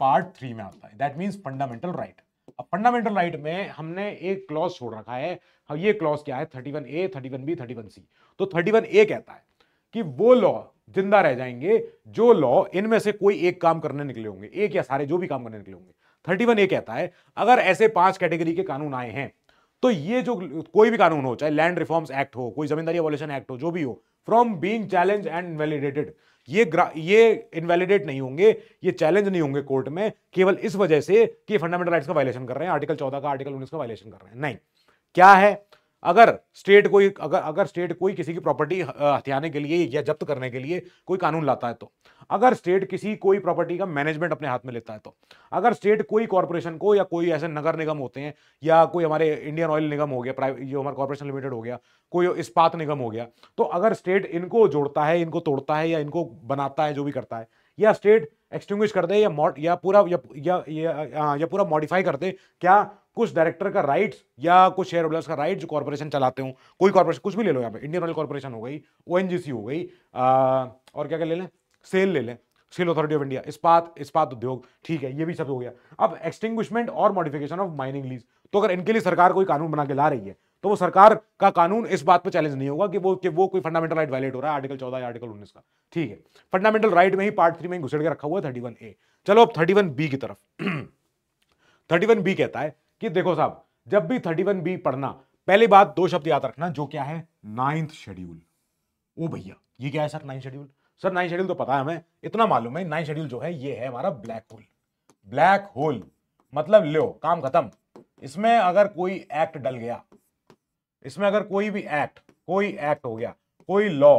पार्ट थ्री में आता है दैट मीन्स फंडामेंटल राइट अब फंडामेंटल राइट में हमने एक क्लॉज छोड़ रखा है हाँ, ये क्लॉज क्या है thirty one A thirty one B thirty one C तो थर्टी वन ए कहता है कि वो लॉ जिंदा रह जाएंगे जो लॉ इनमें से कोई एक काम करने निकले होंगे एक या सारे जो भी काम करने निकले होंगे थर्टी वन ए कहता है अगर ऐसे पांच कैटेगरी के कानून आए हैं तो ये जो कोई भी कानून हो चाहे लैंड रिफॉर्म्स एक्ट हो कोई जमींदारी एवोल्यूशन एक्ट हो जो भी हो from being challenge and validated ये ये इनवैलिडेट नहीं होंगे ये चैलेंज नहीं होंगे कोर्ट में केवल इस वजह से कि फंडामेंटल राइट्स का वायलेशन कर रहे हैं आर्टिकल चौदह का आर्टिकल उन्नीस का वायलेशन कर रहे हैं नहीं क्या है अगर स्टेट कोई अगर अगर स्टेट कोई किसी की प्रॉपर्टी हथियाने के लिए या जब्त करने के लिए कोई कानून लाता है तो अगर स्टेट किसी कोई प्रॉपर्टी का मैनेजमेंट अपने हाथ में लेता है तो अगर स्टेट कोई कॉरपोरेशन को या कोई ऐसे नगर निगम होते हैं या कोई हमारे इंडियन ऑयल निगम हो गया प्राइवेट जो हमारा कॉरपोरेशन लिमिटेड हो गया कोई इस्पात निगम हो गया तो अगर स्टेट इनको जोड़ता है इनको तोड़ता है या इनको बनाता है जो भी करता है या स्टेट एक्सटिंग्विश कर दे या या पूरा या या, या, या पूरा मॉडिफाई कर दे क्या कुछ डायरेक्टर का राइट्स या कुछ शेयर होल्डर्स का राइट जो कॉर्पोरेशन चलाते हो कोई कॉर्पोरेशन कुछ भी ले लो यहाँ पे इंडियन ऑयल कॉर्पोरेशन हो गई ओ हो गई और क्या क्या ले लें सेल ले लें सेल अथॉरिटी ऑफ इंडिया इस्पात इस्पात उद्योग ठीक है ये भी सब हो गया अब एक्सटिंग्विशमेंट और मॉडिफिकेशन ऑफ माइनिंग लीज तो अगर इनके लिए सरकार कोई कानून बना के ला रही है तो वो सरकार का कानून इस बात पर चैलेंज नहीं होगा कि वो कि वो कोई फंडामेंटल राइट वायलेट हो रहा है आर्टिकल चौदह या आर्टिकल उन्नीस का ठीक है फंडामेंटल राइट में ही पार्ट थ्री में घुसेड़ के रखा हुआ है थर्टी ए चलो अब थर्टी बी की तरफ थर्टी <clears throat> बी कहता है कि देखो साहब जब भी थर्टी बी पढ़ना पहली बात दो शब्द याद रखना जो क्या है नाइन्थ शेड्यूल ओ भैया ये क्या है sir ninth schedule sir nine schedule तो पता है हमें इतना मालूम है नाइन शेड्यूल जो है ये है हमारा ब्लैक होल ब्लैक होल मतलब लो काम खत्म इसमें अगर कोई एक्ट डल गया इसमें अगर कोई भी एक्ट कोई एक्ट हो गया कोई लॉ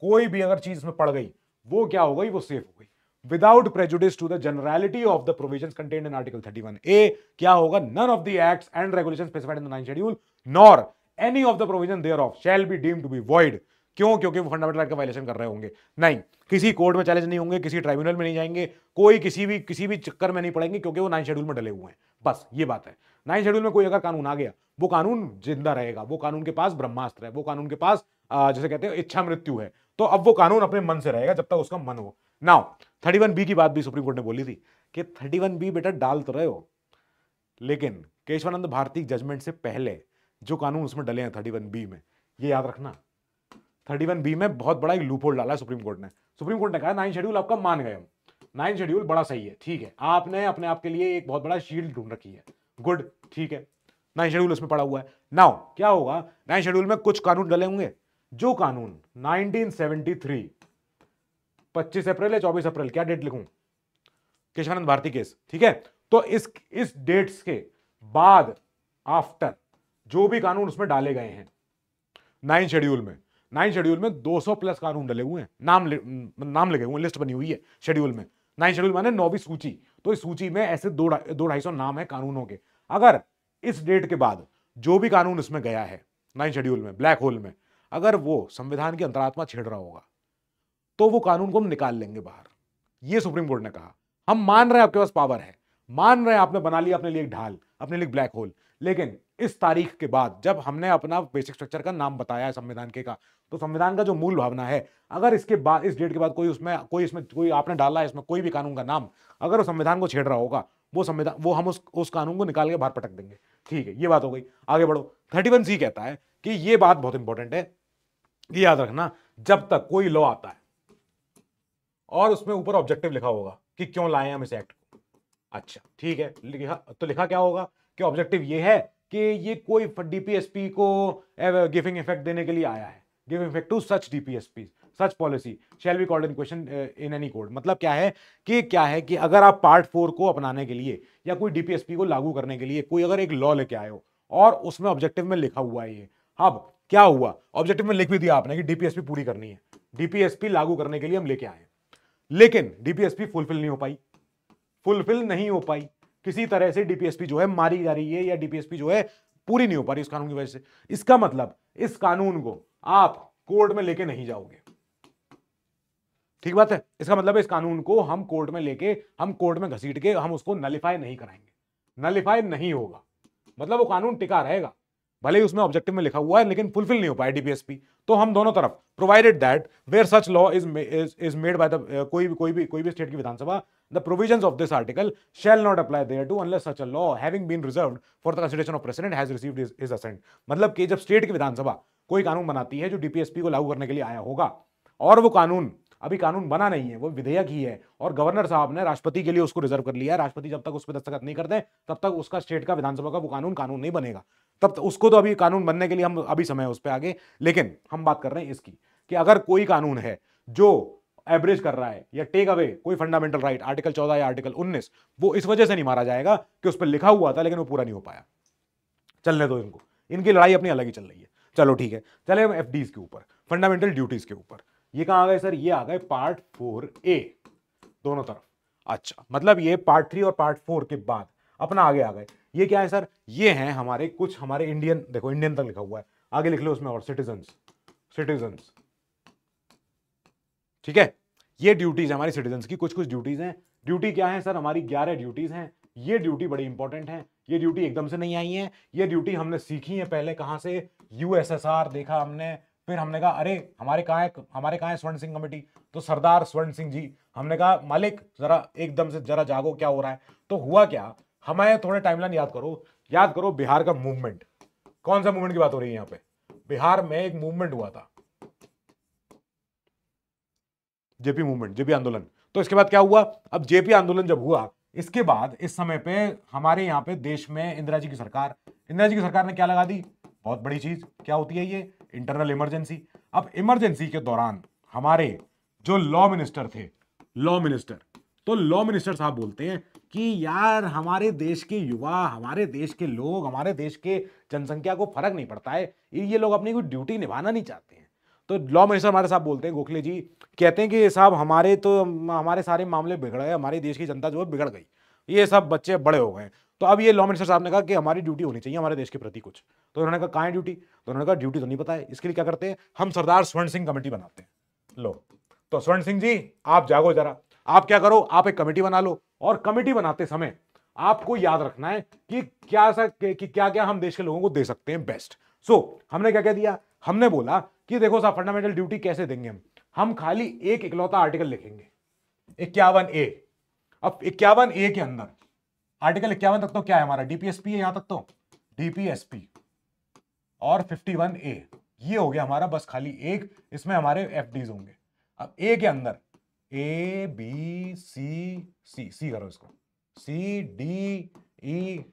कोई भी अगर चीज में पड़ गई वो क्या हो गई वो सेफ हो गई without prejudice to the generality of the provision contain in article thirty one A क्या होगा none of the act and regulation specified in nine schedule nor any of the provision thereof shall be deem to be void क्यों क्योंकि वो fundamental right का violation कर रहे होंगे नहीं किसी कोर्ट में चैलेंज नहीं होंगे किसी ट्राइब्यूनल में नहीं जाएंगे कोई किसी भी किसी भी चक्कर में नहीं पड़ेंगे क्योंकि वो नाइन शेड्यूल में डले हुए हैं बस ये बात है नाइन शेड्यूल में कोई अगर कानून आ गया वो कानून जिंदा रहेगा वो कानून के पास ब्रह्मास्त्र है वो कानून के पास जैसे कहते हैं इच्छा मृत्यु है तो अब वो कानून अपने मन से रहेगा जब तक उसका मन हो नाउ थर्टी वन बी की बात भी सुप्रीम कोर्ट ने बोली थी कि थर्टी वन बी बेटा डाल तो रहे हो लेकिन केशवानंद भारती जजमेंट से पहले जो कानून उसमें डले हैं थर्टी वन बी में ये याद रखना थर्टी वन बी में बहुत बड़ा एक लूपोल डाला है सुप्रीम कोर्ट ने सुप्रीम कोर्ट ने कहा नाइन शेड्यूल आपका मान गए हम नाइन शेड्यूल बड़ा सही है ठीक है आपने अपने आप के लिए एक बहुत बड़ा शील्ड ढूंढ रखी है गुड ठीक है नाइन शेड्यूल उसमें पड़ा हुआ है नाउ क्या होगा नाइन शेड्यूल में कुछ कानून डले होंगे जो कानून 1973 25 अप्रैल या 24 अप्रैल क्या डेट लिखूं केशवानंद भारती केस ठीक है तो इस इस डेट्स के बाद आफ्टर जो भी कानून उसमें डाले गए हैं नाइन शेड्यूल में नाइन शेड्यूल में 200 प्लस कानून डले हुए हैं नाम नाम लगे हुए हैं लिस्ट बनी हुई है शेड्यूल में नाइन शेड्यूल माने नौवीं सूची तो इस सूची में ऐसे दो ढाई सौ नाम है कानूनों के अगर इस डेट के बाद जो भी कानून इसमें गया है नाइन शेड्यूल में ब्लैक होल में अगर वो संविधान की अंतरात्मा छेड़ रहा होगा तो वो कानून को हम निकाल लेंगे बाहर ये सुप्रीम कोर्ट ने कहा हम मान रहे हैं आपके पास पावर है मान रहे हैं आपने बना लिया अपने लिए एक ढाल अपने लिए ब्लैक होल लेकिन इस तारीख के बाद जब हमने अपना बेसिक स्ट्रक्चर का नाम बताया है संविधान के का तो संविधान का जो मूल भावना है अगर इसके बाद इस डेट के बाद कोई उसमें कोई इसमें कोई आपने डाला है इसमें कोई भी कानून का नाम अगर वो संविधान को छेड़ रहा होगा वो संविधान वो हम उस उस कानून को निकाल के बाहर पटक देंगे ठीक है ये बात हो गई आगे बढ़ो थर्टी वन सी कहता है कि ये बात बहुत इंपॉर्टेंट है ये याद रखना जब तक कोई लॉ आता है और उसमें ऊपर ऑब्जेक्टिव लिखा होगा कि क्यों लाए हम इस एक्ट को अच्छा ठीक है लिखा तो लिखा क्या होगा कि ऑब्जेक्टिव ये है कि ये कोई डीपीएसपी को गिविंग eh, इफेक्ट देने के लिए आया है giving effect to such DPSP such policy shall be called in question in any court मतलब क्या है कि क्या है कि अगर आप पार्ट फोर को अपनाने के लिए या कोई डीपीएसपी को लागू करने के लिए कोई अगर एक लॉ लेके आए हो और उसमें ऑब्जेक्टिव में लिखा हुआ है ये अब क्या हुआ ऑब्जेक्टिव में लिख भी दिया आपने कि डीपीएसपी पूरी करनी है डीपीएसपी लागू करने के लिए हम लेके आए लेकिन डीपीएसपी फुलफिल नहीं हो पाई फुलफिल नहीं हो पाई किसी तरह से डीपीएसपी जो है मारी जा रही है या डीपीएसपी जो है पूरी नहीं हो पा रही इस कानून की वजह से इसका मतलब इस कानून को आप कोर्ट में लेके नहीं जाओगे ठीक बात है इसका मतलब है इस कानून को हम कोर्ट में लेके हम कोर्ट में घसीट के हम उसको नलिफाई नहीं कराएंगे नलिफाई नहीं होगा मतलब वो कानून टिका रहेगा भले ही उसमें ऑब्जेक्टिव में लिखा हुआ है लेकिन फुलफिल नहीं हो पाया डीपीएसपी तो हम दोनों तरफ provided that where such law is is made by the कोई भी कोई भी कोई भी स्टेट की विधानसभा the provision of this article shall not apply thereto unless such a law having been reserve for the consideration of president has received his assent मतलब कि जब स्टेट की विधानसभा कोई कानून बनाती है जो डीपीएसपी को लागू करने के लिए आया होगा और वो कानून अभी कानून बना नहीं है वो विधेयक ही है और गवर्नर साहब ने राष्ट्रपति के लिए उसको रिजर्व कर लिया है राष्ट्रपति जब तक उस पर दस्तखत नहीं करते तब तक उसका स्टेट का विधानसभा का वो कानून कानून नहीं बनेगा तब उसको तो अभी कानून बनने के लिए हम अभी समय है उस पर आगे लेकिन हम बात कर रहे हैं इसकी कि अगर कोई कानून है जो एवरेज कर रहा है या टेक अवे कोई फंडामेंटल राइट आर्टिकल चौदह या आर्टिकल उन्नीस वो इस वजह से नहीं मारा जाएगा कि उस पर लिखा हुआ था लेकिन वो पूरा नहीं हो पाया चलने दो तो इनको इनकी लड़ाई अपनी अलग ही चल रही है चलो ठीक है चले हम एफ के ऊपर फंडामेंटल ड्यूटीज के ऊपर ये कहाँ आ गए सर ये आ गए पार्ट फोर ए दोनों तरफ अच्छा मतलब ये पार्ट थ्री और पार्ट फोर के बाद अपना आगे आ गए ये क्या है सर ये हैं हमारे कुछ हमारे इंडियन देखो इंडियन तक लिखा हुआ है आगे लिख लो उसमें और सिटीजन सिटीजन ठीक है ये ड्यूटीज है हमारी सिटीजन की कुछ कुछ ड्यूटीज हैं ड्यूटी क्या है सर हमारी ग्यारह ड्यूटीज हैं ये ड्यूटी बड़ी इंपॉर्टेंट है ये ड्यूटी एकदम से नहीं आई है ये ड्यूटी हमने सीखी है पहले कहां से यूएसएसआर देखा हमने फिर हमने कहा अरे हमारे कहाँ है हमारे कहाँ है स्वर्ण सिंह कमेटी तो सरदार स्वर्ण सिंह जी हमने कहा मालिक जरा एकदम से जरा जागो क्या हो रहा है तो हुआ क्या हमारे थोड़े टाइमलाइन याद करो याद करो बिहार का मूवमेंट कौन सा मूवमेंट की बात हो रही है यहाँ पे बिहार में एक मूवमेंट हुआ था जेपी मूवमेंट जेपी आंदोलन तो इसके बाद क्या हुआ अब जेपी आंदोलन जब हुआ इसके बाद इस समय पे हमारे यहाँ पे देश में इंदिरा जी की सरकार इंदिरा जी की सरकार ने क्या लगा दी बहुत बड़ी चीज क्या होती है ये इंटरनल इमरजेंसी अब इमरजेंसी के दौरान हमारे जो लॉ मिनिस्टर थे लॉ मिनिस्टर तो लॉ मिनिस्टर साहब बोलते हैं कि यार हमारे देश के युवा हमारे देश के लोग हमारे देश के जनसंख्या को फर्क नहीं पड़ता है ये लोग अपनी कोई ड्यूटी निभाना नहीं चाहते हैं तो लॉ मिनिस्टर हमारे साहब बोलते हैं गोखले जी कहते हैं कि साहब हमारे तो हमारे सारे मामले बिगड़ गए हमारे देश की जनता जो है बिगड़ गई ये सब बच्चे बड़े हो गए तो अब ये लॉ मिनिस्टर साहब ने कहा कि हमारी ड्यूटी होनी चाहिए हमारे देश के प्रति कुछ तो उन्होंने कहा कहाँ ड्यूटी तो उन्होंने कहा ड्यूटी तो नहीं पता है इसके लिए क्या करते हैं हम सरदार स्वर्ण सिंह कमेटी बनाते हैं लो तो स्वर्ण सिंह जी आप जागो जरा आप क्या करो आप एक कमेटी बना लो और कमेटी बनाते समय आपको याद रखना है कि क्या सा कि क्या क्या हम देश के लोगों को दे सकते हैं बेस्ट सो so, हमने क्या क्या दिया हमने बोला कि देखो साहब फंडामेंटल ड्यूटी कैसे देंगे हम हम खाली एक इकलौता आर्टिकल लिखेंगे इक्यावन ए अब इक्यावन ए के अंदर आर्टिकल इक्यावन तक तो क्या है हमारा डीपीएसपी है यहां तक तो डीपीएसपी और 51 ए ये हो गया हमारा बस खाली एक इसमें हमारे एफ होंगे अब ए के अंदर ए बी सी सी सी करो इसको सी डी ई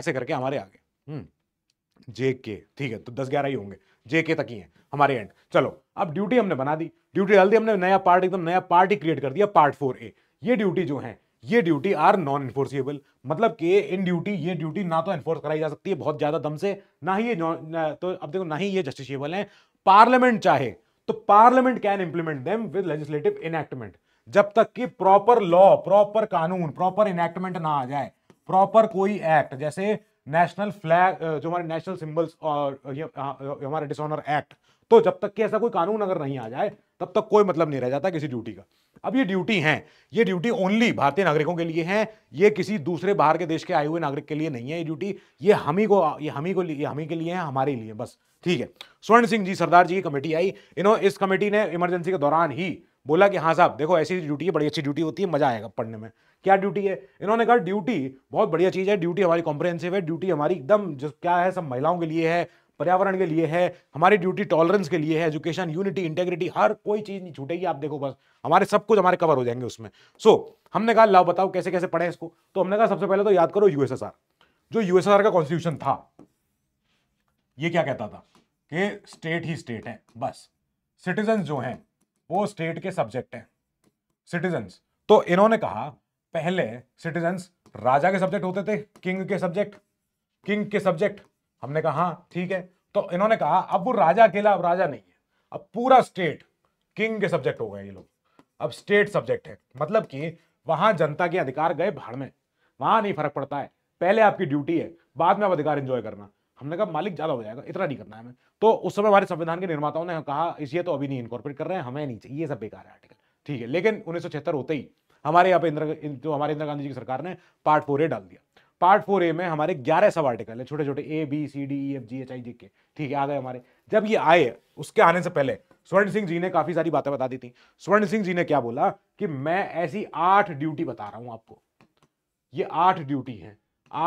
ऐसे करके हमारे आगे जे हम्म, के ठीक है तो दस ग्यारह ही होंगे जे के तक ही है हमारे एंड चलो अब ड्यूटी हमने बना दी ड्यूटी डाल दी हमने नया पार्ट एकदम नया पार्ट ही क्रिएट कर दिया पार्ट फोर ए ये ड्यूटी जो है ये ड्यूटी आर नॉन इन्फोर्सिएबल मतलब कि इन ड्यूटी ये ड्यूटी ना तो इन्फोर्स कराई जा सकती है बहुत ज्यादा दम से ना ही ये ना, तो अब देखो ना ही ये जस्टिसेबल है पार्लियामेंट चाहे तो parliament can implement them with legislative enactment जब तक कि प्रॉपर लॉ प्रॉपर कानून प्रॉपर इनएक्टमेंट ना आ जाए प्रॉपर कोई एक्ट जैसे नेशनल फ्लैग जो हमारे नेशनल सिंबल्स और हमारे डिसऑनर एक्ट तो जब तक कि ऐसा कोई कानून अगर नहीं आ जाए तब तक कोई मतलब नहीं रह जाता किसी ड्यूटी का अब ये ड्यूटी हैं ये ड्यूटी ओनली भारतीय नागरिकों के लिए हैं ये किसी दूसरे बाहर के देश के आए हुए नागरिक के लिए नहीं है ये ड्यूटी ये हम ही को ये हम ही को ये हम ही के लिए हैं हमारे लिए बस ठीक है स्वर्ण सिंह जी सरदार जी की कमेटी आई इन्हों इस कमेटी ने इमरजेंसी के दौरान ही बोला कि हाँ साहब देखो ऐसी ड्यूटी है बड़ी अच्छी ड्यूटी होती है मजा आएगा पढ़ने में क्या ड्यूटी है इन्होंने कहा ड्यूटी बहुत बढ़िया चीज़ है ड्यूटी हमारी कॉम्प्रहेंसिव है ड्यूटी हमारी एकदम जो क्या है सब महिलाओं के लिए है पर्यावरण के लिए है हमारी ड्यूटी टॉलरेंस के लिए है एजुकेशन यूनिटी इंटेग्रिटी हर कोई चीज़ नहीं छूटेगी आप देखो बस हमारे सब कुछ हमारे कवर हो जाएंगे उसमें सो so, हमने कहा लाओ बताओ कैसे कैसे पढ़े इसको तो हमने कहा सबसे पहले तो याद करो यूएसएसआर जो यूएसएसआर का कॉन्स्टिट्यूशन था ये क्या कहता था कि स्टेट ही स्टेट है बस सिटीजन जो है वो स्टेट के सब्जेक्ट है सिटीजन तो इन्होंने कहा पहले सिटीजन राजा के सब्जेक्ट होते थे किंग के सब्जेक्ट किंग के सब्जेक्ट हमने कहा हाँ ठीक है तो इन्होंने कहा अब वो राजा अकेला अब राजा नहीं है अब पूरा स्टेट किंग के सब्जेक्ट हो गए ये लोग अब स्टेट सब्जेक्ट है मतलब कि वहां जनता के अधिकार गए भाड़ में वहां नहीं फर्क पड़ता है पहले आपकी ड्यूटी है बाद में आप अधिकार एंजॉय करना हमने कहा मालिक ज्यादा हो जाएगा इतना नहीं करना है हमें तो उस समय हमारे संविधान के निर्माताओं ने कहा इसलिए तो अभी नहीं इनकॉर्पोरेट कर रहे हैं हमें नहीं चाहिए ये सब बेकार है आर्टिकल ठीक है लेकिन उन्नीस होते ही हमारे यहाँ पे इंदिरा जो हमारे इंदिरा गांधी जी की सरकार ने पार्ट फोर ए डाल दिया पार्ट फोर ए में हमारे ग्यारह सब आर्टिकल है छोटे छोटे A B C D E e, F G H I G के ठीक है आ गए हमारे जब ये आए उसके आने से पहले स्वर्ण सिंह जी ने काफी सारी बातें बता दी थी स्वर्ण सिंह जी ने क्या बोला कि मैं ऐसी आठ ड्यूटी बता रहा हूं आपको ये आठ ड्यूटी है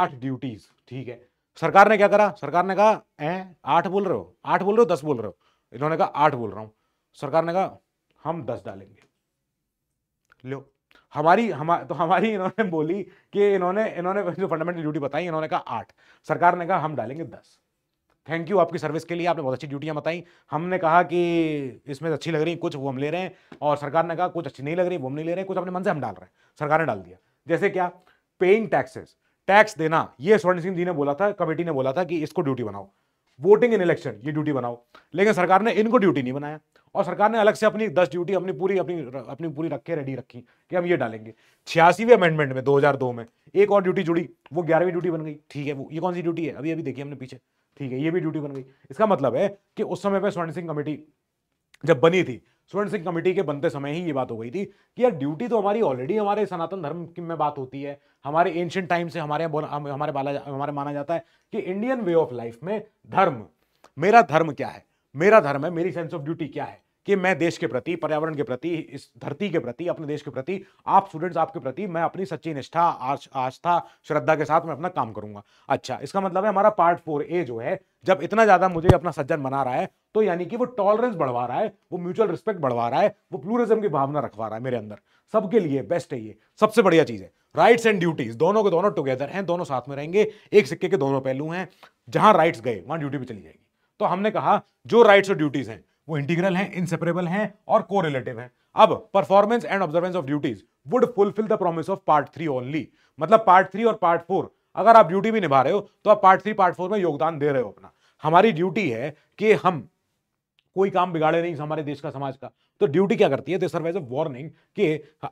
आठ ड्यूटीज ठीक है सरकार ने क्या करा सरकार ने कहा ऐ आठ बोल रहे हो आठ बोल रहे हो दस बोल रहे हो इन्होंने कहा आठ बोल रहा हूं सरकार ने कहा हम दस डालेंगे लो हमारी हम तो हमारी इन्होंने बोली कि इन्होंने इन्होंने जो फंडामेंटल ड्यूटी बताई इन्होंने कहा आठ सरकार ने कहा हम डालेंगे दस थैंक यू आपकी सर्विस के लिए आपने बहुत अच्छी ड्यूटियाँ बताई हमने कहा कि इसमें अच्छी लग रही कुछ वो हम ले रहे हैं और सरकार ने कहा कुछ अच्छी नहीं लग रही वो हम नहीं ले रहे हैं कुछ अपने मन से हम डाल रहे हैं सरकार ने डाल दिया जैसे क्या पेइंग टैक्सेस टैक्स देना ये स्वर्ण सिंह जी ने बोला था कमेटी ने बोला था कि इसको ड्यूटी बनाओ वोटिंग इन इलेक्शन ये ड्यूटी बनाओ लेकिन सरकार ने इनको ड्यूटी नहीं बनाया और सरकार ने अलग से अपनी दस ड्यूटी अपनी पूरी अपनी अपनी पूरी रखे रेडी रखी कि हम ये डालेंगे छियासीवें अमेंडमेंट में 2002 में एक और ड्यूटी जुड़ी वो ग्यारहवीं ड्यूटी बन गई ठीक है वो ये कौन सी ड्यूटी है अभी अभी देखिए हमने पीछे ठीक है ये भी ड्यूटी बन गई इसका मतलब है कि उस समय पर स्वर्ण सिंह कमेटी जब बनी थी स्टूडेंट सिंह कमेटी के बनते समय ही ये बात हो गई थी कि यार ड्यूटी तो हमारी ऑलरेडी हमारे सनातन धर्म की में बात होती है हमारे एंशियंट टाइम से हमारे हमारे बाला हमारे माना जाता है कि इंडियन वे ऑफ लाइफ में धर्म मेरा धर्म क्या है मेरा धर्म है मेरी सेंस ऑफ ड्यूटी क्या है कि मैं देश के प्रति पर्यावरण के प्रति इस धरती के प्रति अपने देश के प्रति आप स्टूडेंट्स आपके प्रति मैं अपनी सच्ची निष्ठा आस्था श्रद्धा के साथ मैं अपना काम करूंगा अच्छा इसका मतलब है हमारा पार्ट फोर ए जो है जब इतना ज्यादा मुझे अपना सज्जन बना रहा है तो यानी कि वो टॉलरेंस बढ़वा रहा है वो म्यूचुअल रिस्पेक्ट बढ़वा रहा है वो प्लूरिज्म की भावना रखवा रहा है मेरे अंदर सबके लिए बेस्ट है ये सबसे बढ़िया चीज है राइट्स एंड ड्यूटीज दोनों के दोनों टुगेदर हैं दोनों साथ में रहेंगे एक सिक्के के दोनों पहलू हैं जहां राइट्स गए वहां ड्यूटी भी चली जाएगी तो हमने कहा जो राइट्स और ड्यूटीज हैं वो इंटीग्रल हैं इनसेपरेबल हैं और कोरिलेटिव हैं अब performance and observance of duties would fulfil the promise of part three only मतलब पार्ट थ्री और पार्ट फोर अगर आप ड्यूटी भी निभा रहे हो तो आप पार्ट थ्री पार्ट फोर में योगदान दे रहे हो अपना हमारी ड्यूटी है कि हम कोई काम बिगाड़े नहीं हमारे देश का समाज का तो ड्यूटी क्या करती है दिस अ वार्निंग कि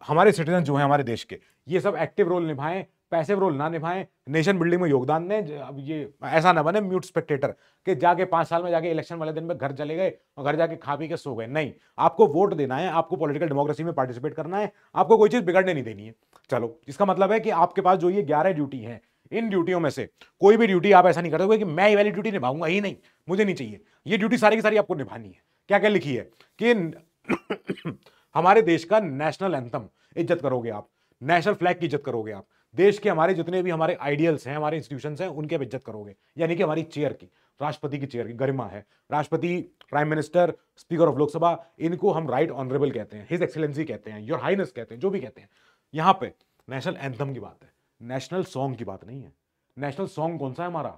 हमारे सिटीजन जो है हमारे देश के ये सब एक्टिव रोल निभाएं पैसिव रोल ना निभाएं नेशन बिल्डिंग में योगदान दें अब ये ऐसा ना बने म्यूट स्पेक्टेटर कि जाके पाँच साल में जाके इलेक्शन वाले दिन में घर चले गए और घर जाके खा पी के सो गए नहीं आपको वोट देना है आपको पॉलिटिकल डेमोक्रेसी में पार्टिसिपेट करना है आपको कोई चीज़ बिगड़ने नहीं देनी है चलो इसका मतलब है कि आपके पास जो ये ग्यारह ड्यूटी है इन ड्यूटियों में से कोई भी ड्यूटी आप ऐसा नहीं करते कि मैं ये वाली ड्यूटी निभाऊंगा ही नहीं मुझे नहीं चाहिए ये ड्यूटी सारी की सारी आपको निभानी है क्या क्या लिखी है कि <clears throat> हमारे देश का नेशनल एंथम इज्जत करोगे आप नेशनल फ्लैग की इज्जत करोगे आप देश के हमारे जितने भी हमारे आइडियल्स हैं हमारे इंस्टीट्यूशन हैं उनके आप इज्जत करोगे यानी कि हमारी चेयर की राष्ट्रपति की चेयर की गरिमा है राष्ट्रपति prime minister speaker of Lok Sabha इनको हम राइट ऑनरेबल कहते हैं हिज एक्सीलेंसी कहते हैं योर हाइनेस कहते हैं जो भी कहते हैं यहाँ पे नेशनल एंथम की बात है नेशनल सॉन्ग की बात नहीं है नेशनल सॉन्ग कौन सा है हमारा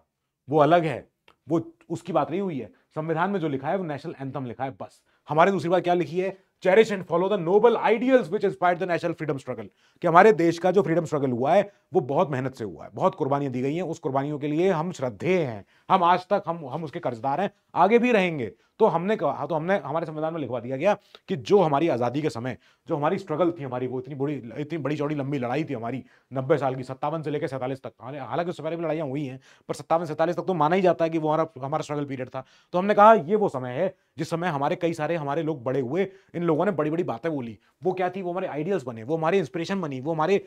वो अलग है वो उसकी बात नहीं हुई है संविधान में जो लिखा है वो नेशनल एंथम लिखा है बस हमारे दूसरी बात क्या लिखी है cherish and follow the noble ideals which inspire the national freedom struggle कि हमारे देश का जो फ्रीडम स्ट्रगल हुआ है वो बहुत मेहनत से हुआ है बहुत कुर्बानियां दी गई हैं उस कुर्बानियों के लिए हम श्रद्धे हैं हम आज तक हम हम उसके कर्जदार हैं आगे भी रहेंगे तो हमने कहा हाँ, तो हमने हमारे संविधान में लिखवा दिया गया कि जो हमारी आज़ादी के समय जो हमारी स्ट्रगल थी हमारी वो इतनी बड़ी इतनी बड़ी चौड़ी लंबी लड़ाई थी हमारी नब्बे साल की सत्तावन से लेकर सैंतालीस तक हालांकि उससे पहले भी लड़ाइयाँ हुई हैं पर सत्तावन सैंतालीस तक तो माना ही जाता है कि वो हमारा हमारा स्ट्रगल पीरियड था तो हमने कहा ये वो समय है जिस समय हमारे कई सारे हमारे लोग बड़े हुए इन लोगों ने बड़ी बड़ी बातें बोली वो क्या थी वो हमारे आइडियल्स बने वो हमारे इंस्पिरेशन बनी वो हमारे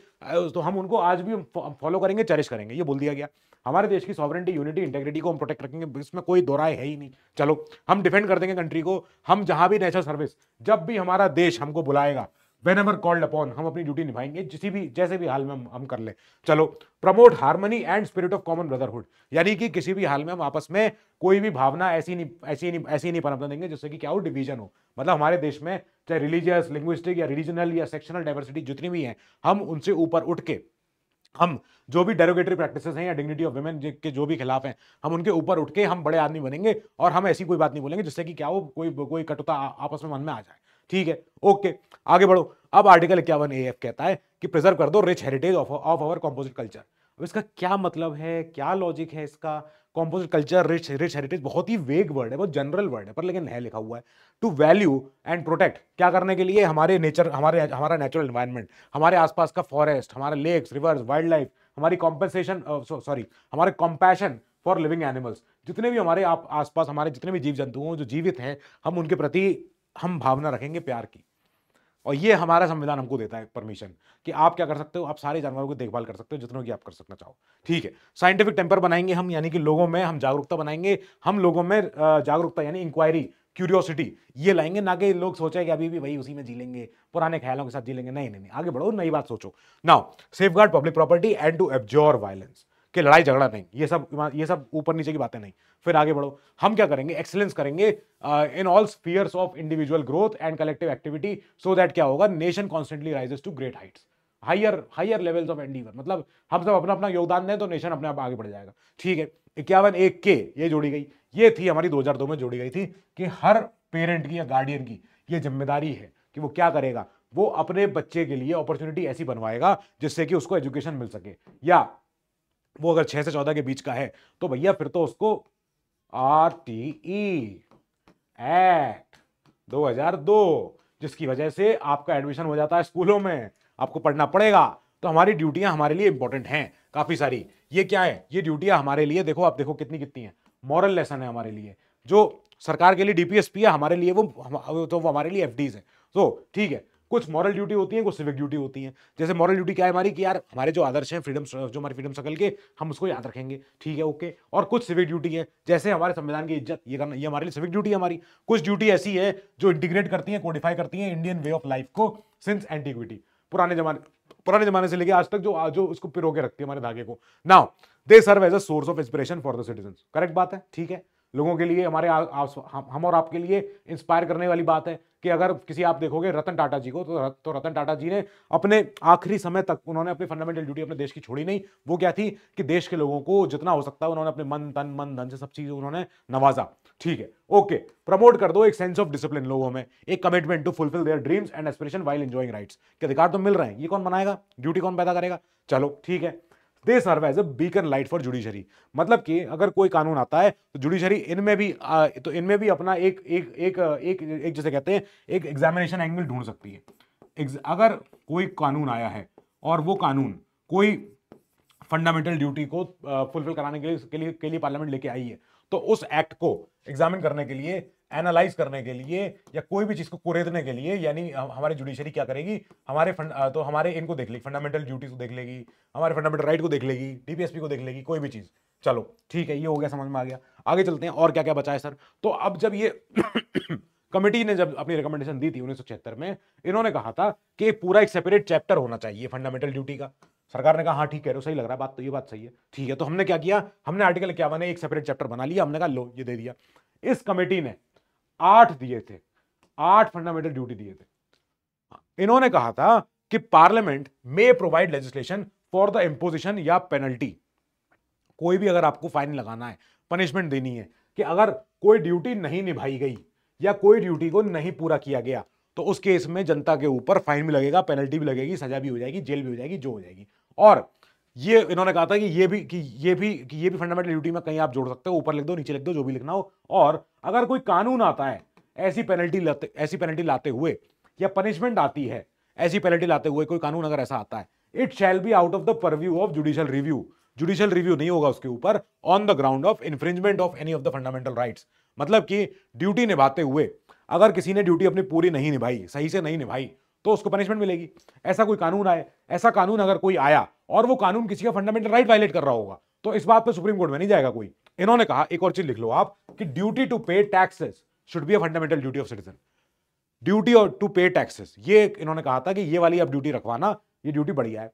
तो हम उनको आज भी फॉलो करेंगे चैरिश करेंगे ये बोल दिया गया हमारे देश की सॉवरेंटी यूनिटी इंटेग्रिटी को हम प्रोटेक्ट रखेंगे इसमें कोई दो है ही नहीं चलो हम डिफेंड कर देंगे कंट्री को हम जहां भी नेशनल सर्विस जब भी हमारा देश हमको बुलाएगा वेन एवर कॉल्ड अपॉन हम अपनी ड्यूटी निभाएंगे जिसी भी जैसे भी हाल में हम, हम कर ले चलो promote harmony and spirit of common brotherhood यानी कि किसी भी हाल में हम आपस में कोई भी भावना ऐसी नहीं ऐसी नहीं ऐसी नहीं पनपना देंगे जिससे कि क्या हो डिवीजन हो मतलब हमारे देश में चाहे रिलीजियस लिंग्विस्टिक या रिलीजनल या सेक्शनल डाइवर्सिटी जितनी भी है हम उनसे ऊपर उठ के हम जो भी डेरोगेटरी प्रैक्टिसेस हैं या डिग्निटी ऑफ वुमेन के जो भी खिलाफ हैं हम उनके ऊपर उठ के हम बड़े आदमी बनेंगे और हम ऐसी कोई बात नहीं बोलेंगे जिससे कि क्या वो कोई कोई कटुता आपस में मन में आ जाए ठीक है ओके आगे बढ़ो अब आर्टिकल इक्यावन ए एफ कहता है कि प्रिजर्व कर दो rich heritage of of our composite culture अब इसका क्या मतलब है क्या लॉजिक है इसका composite culture rich rich heritage बहुत ही वेग वर्ड है बहुत जनरल वर्ड है पर लेकिन है लिखा हुआ है टू वैल्यू एंड प्रोटेक्ट क्या करने के लिए हमारे नेचर हमारे हमारा नेचुरल इन्वायरमेंट हमारे आसपास का फॉरेस्ट हमारे लेक्स रिवर्स वाइल्ड लाइफ हमारी कॉम्पेसेशन सॉरी uh, हमारे कॉम्पैशन फॉर लिविंग एनिमल्स जितने भी हमारे आप आसपास हमारे जितने भी जीव जंतु हों जो जीवित हैं हम उनके प्रति हम भावना रखेंगे प्यार की और ये हमारा संविधान हमको देता है परमिशन कि आप क्या कर सकते हो आप सारे जानवरों की देखभाल कर सकते हो जितनों की आप कर सकना चाहो ठीक है साइंटिफिक टेम्पर बनाएंगे हम यानी कि लोगों में हम जागरूकता बनाएंगे हम लोगों में uh, जागरूकता यानी इंक्वायरी क्यूरियोसिटी ये लाएंगे ना कि लोग सोचे कि अभी भी वही उसी में जी लेंगे पुराने ख्यालों के साथ जी लेंगे नहीं नहीं नहीं आगे बढ़ो नई बात सोचो now safeguard public property and to abjure violence के लड़ाई झगड़ा नहीं ये सब ये सब ऊपर नीचे की बातें नहीं फिर आगे बढ़ो हम क्या करेंगे एक्सेलेंस करेंगे in all spheres of individual growth and collective activity so that क्या होगा nation constantly rises to great heights higher higher levels of endeavour मतलब हम सब अपना अपना योगदान दें तो नेशन अपने आप आगे बढ़ जाएगा ठीक है इक्यावन एक के ये जोड़ी गई ये थी हमारी 2002 में जोड़ी गई थी कि हर पेरेंट की या गार्डियन की ये जिम्मेदारी है कि वो क्या करेगा वो अपने बच्चे के लिए अपॉर्चुनिटी ऐसी बनवाएगा जिससे कि उसको एजुकेशन मिल सके या वो अगर छह से चौदह के बीच का है तो भैया फिर तो उसको आर टी ई एक्ट दो जिसकी वजह से आपका एडमिशन हो जाता है स्कूलों में आपको पढ़ना पड़ेगा तो हमारी ड्यूटियां हमारे लिए इंपॉर्टेंट हैं काफ़ी सारी ये क्या है ये ड्यूटियां हमारे लिए देखो आप देखो कितनी कितनी हैं मॉरल लेसन है हमारे लिए जो सरकार के लिए डीपीएसपी है हमारे लिए वो तो वो हमारे लिए एफ डीज है तो ठीक है कुछ मॉरल ड्यूटी होती है कुछ सिविक ड्यूटी होती है जैसे मॉरल ड्यूटी क्या है हमारी कि यार हमारे जो आदर्श हैं फ्रीडम जो हमारे फ्रीडम सकल के हम उसको याद रखेंगे ठीक है ओके और कुछ सिविक ड्यूटी है जैसे हमारे संविधान की इज्जत ये करना ये हमारे लिए सिविक ड्यूटी है हमारी कुछ ड्यूटी ऐसी है जो इंटीग्रेट करती है कोडिफाई करती है इंडियन वे ऑफ लाइफ को सिंस एंटीक्विटी पुराने जमाने पुराने जमाने से लेके आज तक जो जो उसको पिरो के रखती है हमारे धागे को now they serve as a source of inspiration for the citizen correct बात है ठीक है लोगों के लिए हमारे आ, आ, हम, और आपके लिए इंस्पायर करने वाली बात है कि अगर किसी आप देखोगे रतन टाटा जी को तो, तो रतन टाटा जी ने अपने आखिरी समय तक उन्होंने अपनी फंडामेंटल ड्यूटी अपने देश की छोड़ी नहीं वो क्या थी कि देश के लोगों को जितना हो सकता है उन्होंने अपने मन तन मन धन से सब चीज़ उन्होंने नवाजा ठीक है ओके प्रमोट कर दो एक सेंस ऑफ डिसिप्लिन लोगों में एक commitment to fulfil their dreams and aspiration while enjoying rights के अधिकार तो मिल रहे हैं ये कौन बनाएगा ड्यूटी कौन पैदा करेगा चलो ठीक है they serve as a beacon light for judiciary मतलब कि अगर कोई कानून आता है तो जुडिशरी इनमें भी आ, तो इनमें भी अपना एक एक एक एक, एक जैसे कहते हैं एक एग्जामिनेशन एंगल ढूंढ सकती है अगर कोई कानून आया है और वो कानून कोई फंडामेंटल ड्यूटी को फुलफिल कराने के लिए के लिए के लिए पार्लियामेंट लेके आई है तो उस एक्ट को एग्जामिन करने के लिए एनालाइज करने के लिए या कोई भी चीज को कुरेदने के लिए यानी हमारी जुडिशरी क्या करेगी हमारे फंड तो हमारे इनको देख लेगी फंडामेंटल ड्यूटीज को देख लेगी हमारे फंडामेंटल राइट को देख लेगी डीपीएसपी को देख लेगी कोई भी चीज चलो ठीक है ये हो गया समझ में आ गया आगे चलते हैं और क्या क्या बचा है सर तो अब जब ये <coughs> कमेटी ने जब अपनी रिकमेंडेशन दी थी उन्नीस में इन्होंने कहा था कि पूरा एक सेपरेट चैप्टर होना चाहिए फंडामेंटल ड्यूटी का सरकार ने कहा हाँ ठीक है रो सही लग रहा है बात तो ये बात सही है ठीक है तो हमने क्या किया हमने आर्टिकल इक्यावन एक सेपरेट चैप्टर बना लिया हमने कहा लो ये दे दिया इस कमेटी ने आठ दिए थे आठ फंडामेंटल ड्यूटी दिए थे इन्होंने कहा था कि parliament may provide legislation for the imposition या पेनल्टी कोई भी अगर आपको फाइन लगाना है पनिशमेंट देनी है कि अगर कोई ड्यूटी नहीं निभाई गई या कोई ड्यूटी को नहीं पूरा किया गया तो उस केस में जनता के ऊपर फाइन भी लगेगा पेनल्टी भी लगेगी सजा भी हो जाएगी जेल भी हो जाएगी जो हो जाएगी और ये इन्होंने कहा था कि ये भी कि ये भी कि ये भी फंडामेंटल ड्यूटी में कहीं आप जोड़ सकते हो ऊपर लिख दो नीचे लिख दो जो भी लिखना हो और अगर कोई कानून आता है ऐसी पेनल्टी लाते ऐसी पेनल्टी लाते हुए या पनिशमेंट आती है ऐसी पेनल्टी लाते हुए कोई कानून अगर ऐसा आता है it shall be out of the purview of judicial review judicial review नहीं होगा उसके ऊपर on the ground of infringement of any of the fundamental rights मतलब कि ड्यूटी निभाते हुए अगर किसी ने ड्यूटी अपनी पूरी नहीं निभाई सही से नहीं निभाई तो उसको पनिशमेंट मिलेगी ऐसा कोई कानून आए ऐसा कानून अगर कोई आया और वो कानून किसी का फंडामेंटल राइट वायलेट कर रहा होगा तो इस बात पर सुप्रीम कोर्ट में नहीं जाएगा कोई इन्होंने कहा एक और चीज लिख लो आप कि duty to pay taxes should be a fundamental duty of citizen duty और टू पे टैक्सेस ये इन्होंने कहा था कि ये वाली आप ड्यूटी रखवाना ये ड्यूटी बढ़िया है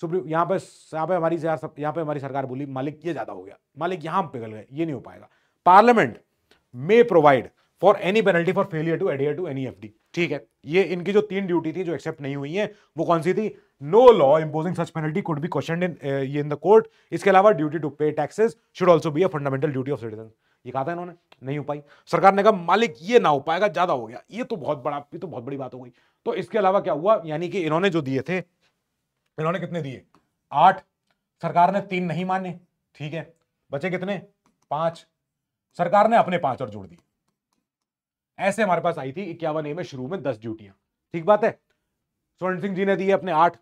सुप्रीम यहाँ पे यहाँ पे हमारी यहाँ पे हमारी सरकार बोली मालिक ये ज्यादा हो गया मालिक यहाँ पिघल गए ये नहीं हो पाएगा parliament may provide for any penalty for failure to adhere to any F ठीक है ये इनकी जो तीन ड्यूटी थी जो एक्सेप्ट नहीं हुई है वो कौन सी थी no law imposing such penalty could be question in ये इन द कोर्ट इसके अलावा duty to pay taxes should also be a fundamental duty of citizen ये कहा था इन्होंने नहीं हो पाई सरकार ने कहा मालिक ये ना हो पाएगा ज्यादा हो गया ये तो बहुत बड़ा ये तो बहुत बड़ी बात हो गई तो इसके अलावा क्या हुआ यानी कि इन्होंने जो दिए थे इन्होंने कितने दिए आठ सरकार ने तीन नहीं माने ठीक है बचे कितने पांच सरकार ने अपने पांच और जोड़ दिए ऐसे हमारे पास आई थी इक्यावन ए में शुरू में दस ड्यूटियां ठीक बात है स्वर्ण सिंह जी ने दी अपने आठ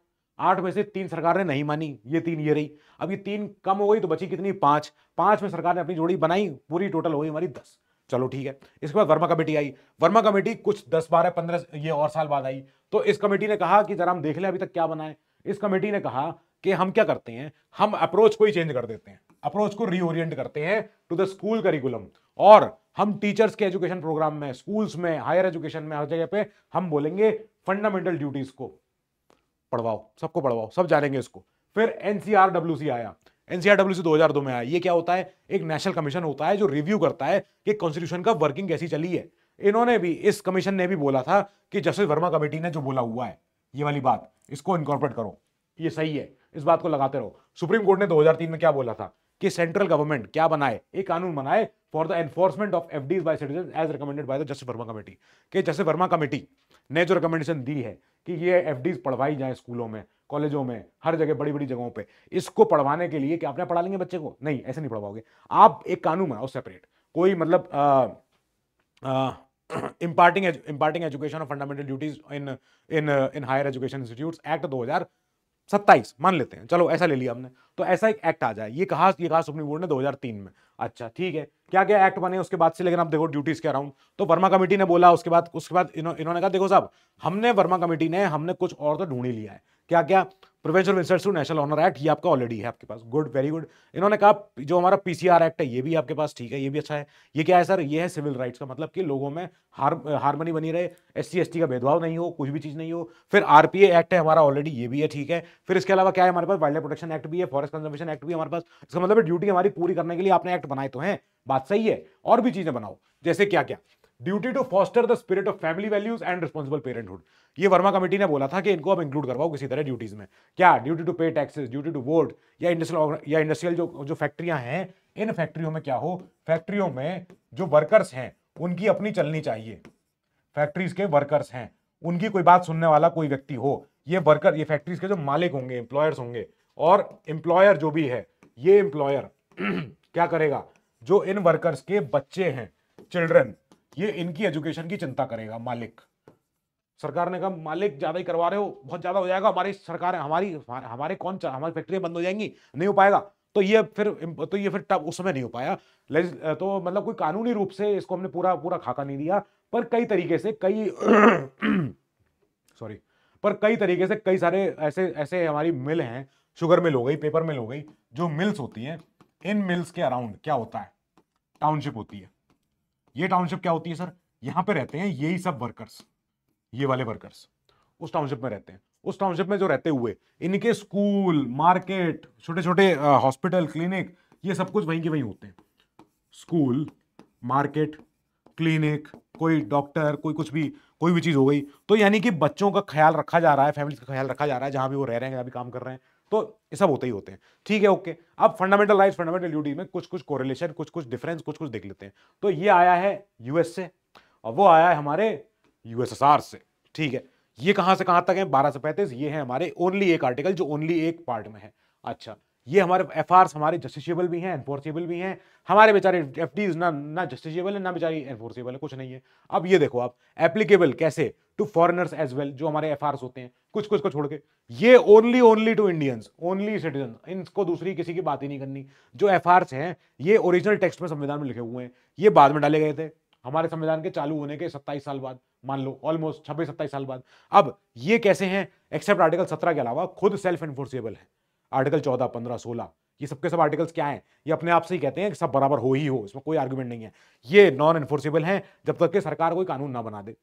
आठ में से तीन सरकार ने नहीं मानी ये तीन ये रही अब ये तीन कम हो गई तो बची कितनी पांच पांच में सरकार ने अपनी जोड़ी बनाई पूरी टोटल हो गई हमारी दस चलो ठीक है इसके बाद वर्मा कमेटी आई वर्मा कमेटी कुछ दस बारह पंद्रह ये और साल बाद आई तो इस कमेटी ने कहा कि जरा हम देख ले अभी तक क्या बनाए इस कमेटी ने कहा कि हम क्या करते हैं हम अप्रोच को ही चेंज कर देते हैं अप्रोच को रीओरियंट करते हैं टू द स्कूल करिकुलम और हम टीचर्स के एजुकेशन प्रोग्राम में स्कूल्स में हायर एजुकेशन में हर जगह पे हम बोलेंगे फंडामेंटल ड्यूटीज को पढ़वाओ सबको पढ़वाओ सब जानेंगे इसको फिर एनसीआरडब्ल्यूसी आया सी दो हजार दो में आया ये क्या होता है एक नेशनल कमीशन होता है जो रिव्यू करता है कि कॉन्स्टिट्यूशन का वर्किंग कैसी चली है इन्होंने भी इस कमीशन ने भी बोला था कि जस्टिस वर्मा कमेटी ने जो बोला हुआ है ये वाली बात इसको इनकॉर्पोरेट करो ये सही है इस बात को लगाते रहो सुप्रीम कोर्ट ने दो में क्या बोला था कि सेंट्रल गवर्नमेंट क्या बनाए एक कानून बनाए for the enforcement of F Ds by citizen as recommended by the justice Verma committee के जस्टिस वर्मा कमेटी ने जो रिकमेंडेशन दी है कि ये एफ डीज पढ़वाई जाए स्कूलों में कॉलेजों में हर जगह बड़ी बड़ी जगहों पे इसको पढ़वाने के लिए कि आपने पढ़ा लेंगे बच्चे को नहीं ऐसे नहीं पढ़वाओगे आप एक कानून बनाओ सेपरेट कोई मतलब imparting imparting education of fundamental duties in in in higher education institute act दो हजार सत्ताईस मान लेते हैं चलो ऐसा ले लिया हमने तो ऐसा एक एक्ट आ जाए ये कहा ये कहा सुप्रीम कोर्ट ने 2003 में अच्छा ठीक है क्या क्या एक्ट बने उसके बाद से लेकिन आप देखो ड्यूटीज के अराउंड तो वर्मा कमेटी ने बोला उसके बाद उसके बाद इन्होंने कहा देखो साहब हमने वर्मा कमेटी ने हमने कुछ और तो ढूंढ ही लिया है क्या क्या प्रोफेसर विंसर नेशनल ऑनर एक्ट ये आपका ऑलरेडी है आपके पास गुड वेरी गुड इन्होंने कहा जो हमारा पीसीआर एक्ट है ये भी आपके पास ठीक है ये भी अच्छा है ये क्या है सर ये है सिविल राइट्स का मतलब कि लोगों में हार हारमनी बनी रहे एस सी का भेदभाव नहीं हो कुछ भी चीज़ नहीं हो फिर आरपीए एक्ट है हमारा ऑलरेडी ये भी है ठीक है फिर इसके अलावा क्या है हमारे पास वाइल्ड प्रोटेक्शन एक्ट भी है फॉरेस्ट कंजर्वेशन एक्ट भी हमारे पास इसका मतलब ड्यूटी हमारी पूरी करने के लिए आपने एक्ट बनाए तो हैं बात सही है और भी चीज़ें बनाओ जैसे क्या क्या duty to foster the spirit of family values and responsible parenthood ये वर्मा कमेटी ने बोला था कि इनको अब इंक्लूड करवाओ किसी तरह ड्यूटीज में क्या duty to pay taxes duty to vote या इंडस्ट्रियल या इंडस्ट्रियल जो जो फैक्ट्रियां हैं इन फैक्ट्रियों में क्या हो फैक्ट्रियों में जो वर्कर्स हैं उनकी अपनी चलनी चाहिए फैक्ट्रीज के वर्कर्स हैं उनकी कोई बात सुनने वाला कोई व्यक्ति हो ये वर्कर ये फैक्ट्रीज के जो मालिक होंगे एम्प्लॉयर्स होंगे और एम्प्लॉयर जो भी है ये एम्प्लॉयर <clears throat> क्या करेगा जो इन वर्कर्स के बच्चे हैं चिल्ड्रन ये इनकी एजुकेशन की चिंता करेगा मालिक सरकार ने कहा मालिक ज़्यादा ही करवा रहे हो बहुत ज़्यादा हो जाएगा हमारी सरकार हमारी हमारे कौन हमारी फैक्ट्रियां बंद हो जाएंगी नहीं हो पाएगा तो ये फिर तो ये फिर तब उसमें नहीं हो पाया तो मतलब कोई कानूनी रूप से इसको हमने पूरा पूरा खाका नहीं दिया पर कई तरीके से कई सॉरी <coughs> पर कई तरीके से कई सारे ऐसे ऐसे हमारी मिल हैं शुगर मिल हो गई पेपर मिल हो गई जो मिल्स होती हैं इन मिल्स के अराउंड क्या होता है टाउनशिप होती है ये टाउनशिप क्या होती है सर यहाँ पे रहते हैं यही सब वर्कर्स ये वाले वर्कर्स उस टाउनशिप में रहते हैं उस टाउनशिप में जो रहते हुए इनके स्कूल मार्केट छोटे छोटे हॉस्पिटल क्लिनिक ये सब कुछ वहीं के वहीं होते हैं स्कूल मार्केट क्लिनिक कोई डॉक्टर कोई कुछ भी कोई भी चीज़ हो गई तो यानी कि बच्चों का ख्याल रखा जा रहा है फैमिली का ख्याल रखा जा रहा है जहां भी वो रह रहे हैं जहाँ भी काम कर रहे हैं तो ये सब होते ही होते हैं ठीक है ओके अब फंडामेंटल राइट फंडामेंटल ड्यूटी में कुछ कुछ कोरिलेशन कुछ कुछ डिफरेंस कुछ कुछ देख लेते हैं तो ये आया है यूएस से और वो आया है हमारे यूएसएसआर से ठीक है ये कहां से कहां तक है बारह से पैंतीस ये है हमारे ओनली एक आर्टिकल जो ओनली एक पार्ट में है अच्छा ये हमारे एफ हमारे जस्टिसबल भी हैं एनफोर्सेबल भी हैं हमारे बेचारे एफ ना ना जस्टिसबल है ना बेचारे एनफोर्सेबल है कुछ नहीं है अब ये देखो आप एप्लीकेबल कैसे टू फॉरनर्स एज वेल जो हमारे एफ होते हैं कुछ कुछ को छोड़ के ये only only to Indians only citizen इनको दूसरी किसी की बात ही नहीं करनी जो एफ हैं ये ओरिजिनल टेक्स्ट में संविधान में लिखे हुए हैं ये बाद में डाले गए थे हमारे संविधान के चालू होने के सत्ताईस साल बाद मान लो ऑलमोस्ट छब्बीस सत्ताईस साल बाद अब ये कैसे हैं एक्सेप्ट आर्टिकल सत्रह के अलावा खुद सेल्फ एनफोर्सेबल है आर्टिकल चौदह पंद्रह सोलह ये सबके सब आर्टिकल्स क्या हैं ये अपने आप से ही कहते हैं कि सब बराबर हो ही हो इसमें कोई आर्ग्यूमेंट नहीं है ये नॉन एनफोर्सेबल हैं जब तक कि सरकार कोई कानून ना बना दे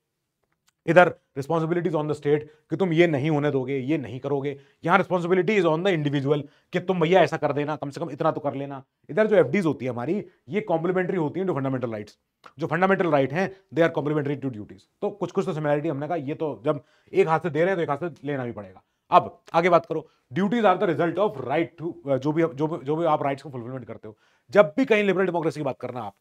इधर रिस्पॉन्सिबिलिटीज ऑन द स्टेट कि तुम ये नहीं होने दोगे ये नहीं करोगे यहाँ responsibility is on the individual कि तुम भैया ऐसा कर देना कम से कम इतना तो कर लेना इधर जो एफ होती है हमारी ये कॉम्प्लीमेंट्री होती है जो फंडामेंटल राइट्स जो फंडामेंटल राइट हैं they are complementary to duties तो कुछ कुछ तो सिमिलरिटी हमने कहा ये तो जब एक हाथ से दे रहे हैं तो एक हाथ से लेना भी पड़ेगा अब आगे बात करो duties are the result of right to जो भी जो भी जो भी आप राइट्स को फुलफिलमेंट करते हो जब भी कहीं लिबरल डेमोक्रेसी की बात करना आप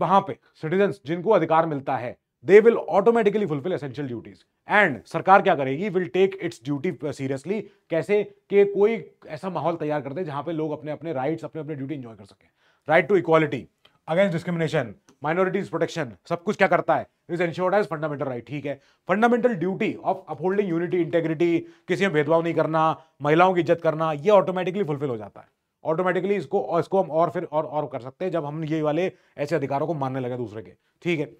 वहां पे सिटीजन जिनको अधिकार मिलता है they will automatically fulfil essential duties and सरकार क्या करेगी will take its duty seriously कैसे कि कोई ऐसा माहौल तैयार कर दे जहां पे लोग अपने अपने राइट्स अपने अपने ड्यूटी इंजॉय कर सकें right to equality against discrimination minorities protection सब कुछ क्या करता है is ensured as fundamental right ठीक है fundamental duty of upholding unity integrity किसी में भेदभाव नहीं करना महिलाओं की इज्जत करना ये ऑटोमेटिकली फुलफिल हो जाता है ऑटोमेटिकली इसको इसको हम और फिर और और कर सकते हैं जब हम ये वाले ऐसे अधिकारों को मानने लगे दूसरे के ठीक है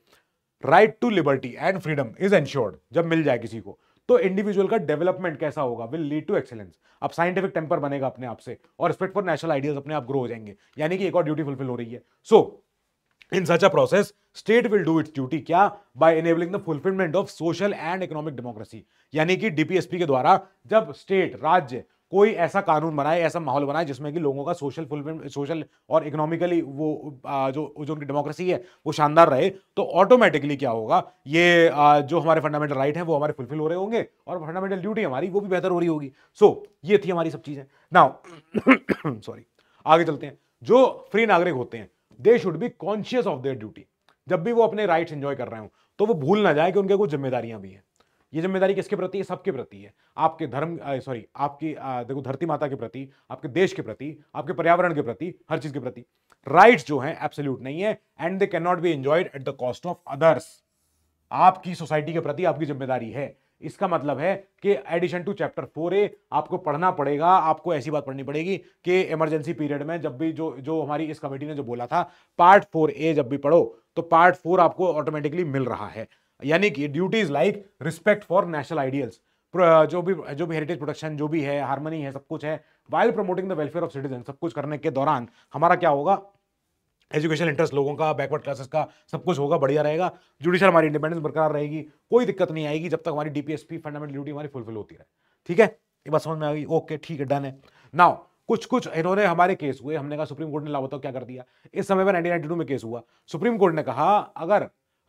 right to liberty and freedom is ensured जब मिल जाए किसी को तो इंडिविजुअल का डेवलपमेंट कैसा होगा विल लीड टू एक्सेलेंस अब साइंटिफिक टेम्पर बनेगा अपने आप से और रिस्पेक्ट फॉर नेशनल आइडियाज अपने आप ग्रो हो जाएंगे यानी कि एक और ड्यूटी फुलफिल हो रही है so in such a process state will do its duty क्या by enabling the fulfilment of social and economic democracy यानी कि डीपीएसपी के द्वारा जब स्टेट राज्य कोई ऐसा कानून बनाए ऐसा माहौल बनाए जिसमें कि लोगों का सोशल फुलफिलमेंट सोशल और इकोनॉमिकली वो जो जो उनकी डेमोक्रेसी है वो शानदार रहे तो ऑटोमेटिकली क्या होगा ये जो हमारे फंडामेंटल राइट है वो हमारे फुलफिल हो रहे होंगे और फंडामेंटल ड्यूटी हमारी वो भी बेहतर हो रही होगी सो so, ये थी हमारी सब चीज़ें नाउ सॉरी आगे चलते हैं जो फ्री नागरिक होते हैं they should be conscious of their duty जब भी वो अपने राइट्स एंजॉय कर रहे हो तो वो भूल ना जाए कि उनके कुछ जिम्मेदारियां भी हैं ये जिम्मेदारी किसके प्रति है सबके प्रति है आपके धर्म सॉरी आपकी देखो धरती माता के प्रति आपके देश के प्रति आपके पर्यावरण के प्रति हर चीज के प्रति राइट्स जो हैं एब्सोल्यूट नहीं है and they can not be enjoyed at the cost of others आपकी सोसाइटी के प्रति आपकी जिम्मेदारी है इसका मतलब है कि addition to chapter four A आपको पढ़ना पड़ेगा आपको ऐसी बात पढ़नी पड़ेगी कि इमरजेंसी पीरियड में जब भी जो जो हमारी इस कमेटी ने जो बोला था पार्ट फोर ए जब भी पढ़ो तो पार्ट फोर आपको ऑटोमेटिकली मिल रहा है यानी कि duties like respect for national ideals जो भी जो भी हेरिटेज प्रोटेक्शन जो भी है हारमोनी है सब कुछ है while promoting the welfare of citizen सब कुछ करने के दौरान हमारा क्या होगा एजुकेशन इंटरेस्ट लोगों का बैकवर्ड क्लासेस का सब कुछ होगा बढ़िया रहेगा जुडिशियल हमारी इंडिपेंडेंस बरकरार रहेगी कोई दिक्कत नहीं आएगी जब तक हमारी डीपीएसपी फंडामेंटल ड्यूटी हमारी फुलफिल होती रहे ठीक है ये बात समझ में आ गई ओके ठीक है डन है नाउ कुछ कुछ इन्होंने हमारे केस हुए हमने कहा सुप्रीम कोर्ट ने लाओ तो क्या कर दिया इस समय पर नाइनटीन में केस हुआ सुप्रीम कोर्ट ने कहा अगर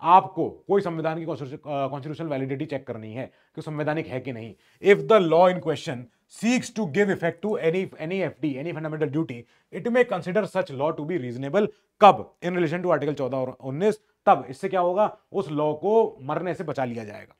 आपको कोई संविधान की कॉन्स्टिट्यूशनल वैलिडिटी चेक करनी है कि संवैधानिक है कि नहीं if the law in question to give effect to any any F D any fundamental duty it may consider such law to be reasonable कब इन रिलेशन टू आर्टिकल चौदह और उन्नीस तब इससे क्या होगा उस लॉ को मरने से बचा लिया जाएगा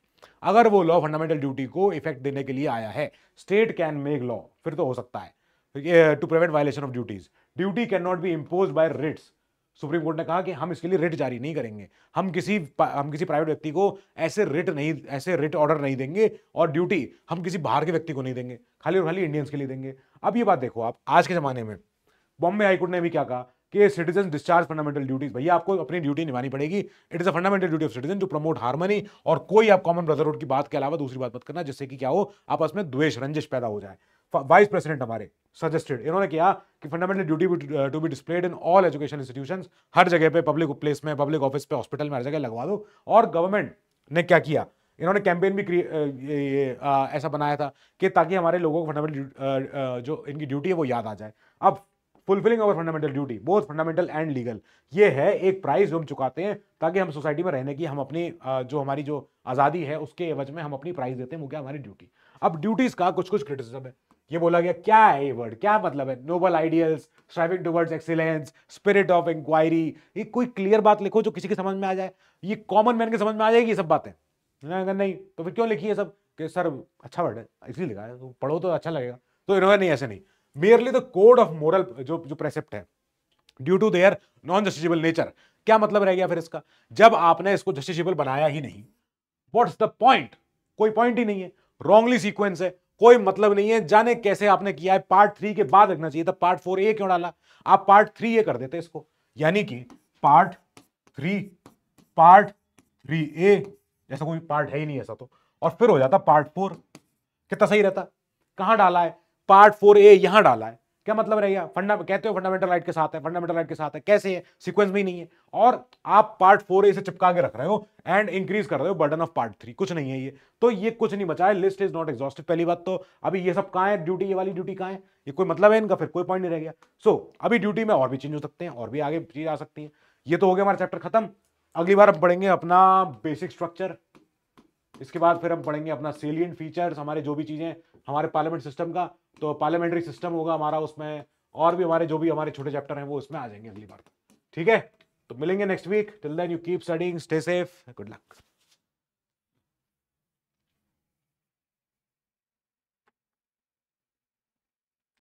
अगर वो लॉ फंडामेंटल ड्यूटी को इफेक्ट देने के लिए आया है स्टेट कैन मेक लॉ फिर तो हो सकता है to prevent violation of duties duty can not be impose by writs supreme court ने कहा कि हम इसके लिए रिट जारी नहीं करेंगे हम किसी हम किसी प्राइवेट व्यक्ति को ऐसे रिट नहीं ऐसे रिट ऑर्डर नहीं देंगे और ड्यूटी हम किसी बाहर के व्यक्ति को नहीं देंगे खाली और खाली इंडियंस के लिए देंगे अब ये बात देखो आप आज के ज़माने में बॉम्बे हाईकोर्ट ने भी क्या कहा कि सिटीजन डिस्चार्ज फंडामेंटल ड्यूटीज भैया आपको अपनी ड्यूटी निभानी पड़ेगी it is a fundamental duty of citizen to promote harmony और कोई आप कॉमन ब्रदरहुड की बात के अलावा दूसरी बात मत करना जिससे कि क्या हो आपस में द्वेष रंजिश पैदा हो जाए वाइस प्रेसिडेंट हमारे सजेस्टेड इन्होंने किया कि fundamental duty to be displayed in all education institution हर जगह पे पब्लिक प्लेस में पब्लिक ऑफिस पे हॉस्पिटल में हर जगह लगवा दो और गवर्नमेंट ने क्या किया इन्होंने कैंपेन भी uh, uh, ऐसा बनाया था कि ताकि हमारे लोगों को फंडामेंटल uh, जो इनकी ड्यूटी है वो याद आ जाए अब fulfilling our fundamental duty both fundamental and legal ये है एक प्राइस जो हम चुकाते हैं ताकि हम सोसाइटी में रहने की हम अपनी जो हमारी जो आज़ादी है उसके एवज में हम अपनी प्राइस देते हैं वो क्या हमारी ड्यूटी अब ड्यूटीज़ का कुछ कुछ क्रिटिसिज्म है ये बोला गया क्या है ये वर्ड क्या मतलब है noble ideals striving towards excellence spirit of inquiry ये कोई क्लियर बात लिखो जो किसी के समझ में आ जाए ये कॉमन मैन के समझ में आ जाएगी ये सब बातें नहीं तो फिर क्यों लिखी है सब कि सर अच्छा वर्ड है इसलिए लिखा है तो पढ़ो तो अच्छा लगेगा तो इन्होंने नहीं ऐसे नहीं merely the code of moral जो जो प्रेसेप्ट है due to their non justiciable nature क्या मतलब रह गया फिर इसका जब आपने इसको जस्टिसेबल बनाया ही नहीं वॉट्स द पॉइंट कोई पॉइंट ही नहीं है रॉन्गली सीक्वेंस है कोई मतलब नहीं है जाने कैसे आपने किया है पार्ट थ्री के बाद रखना चाहिए था पार्ट फोर ए क्यों डाला आप पार्ट थ्री ए कर देते इसको यानी कि part three part three A जैसा कोई पार्ट है ही नहीं ऐसा तो और फिर हो जाता पार्ट फोर कितना सही रहता कहां डाला है पार्ट फोर ए यहां डाला है क्या मतलब रहेगा फंडा कहते हो फंडामेंटल राइट के साथ है फंडामेंटल राइट के साथ है कैसे है सीक्वेंस भी नहीं है और आप पार्ट फोर इसे चिपका के रख रहे हो एंड इंक्रीज कर रहे हो बर्डन ऑफ पार्ट थ्री कुछ नहीं है ये तो ये कुछ नहीं बचा है लिस्ट इज नॉट एग्जॉस्टिव पहली बात तो अभी ये सब कहाँ है ड्यूटी ये वाली ड्यूटी कहाँ है ये कोई मतलब है इनका फिर कोई पॉइंट नहीं रह गया सो so, अभी ड्यूटी में और भी चेंज हो सकते हैं और भी आगे चीज आ सकती है ये तो हो गया हमारा चैप्टर खत्म अगली बार हम पढ़ेंगे अपना बेसिक स्ट्रक्चर इसके बाद फिर हम पढ़ेंगे अपना सेलियंट फीचर्स हमारे जो भी चीज़ें हमारे पार्लियामेंट सिस्टम का तो पार्लियामेंट्री सिस्टम होगा हमारा उसमें और भी हमारे जो भी हमारे छोटे चैप्टर हैं वो उसमें आ जाएंगे अगली बार ठीक है तो मिलेंगे next week till then you keep studying stay safe good luck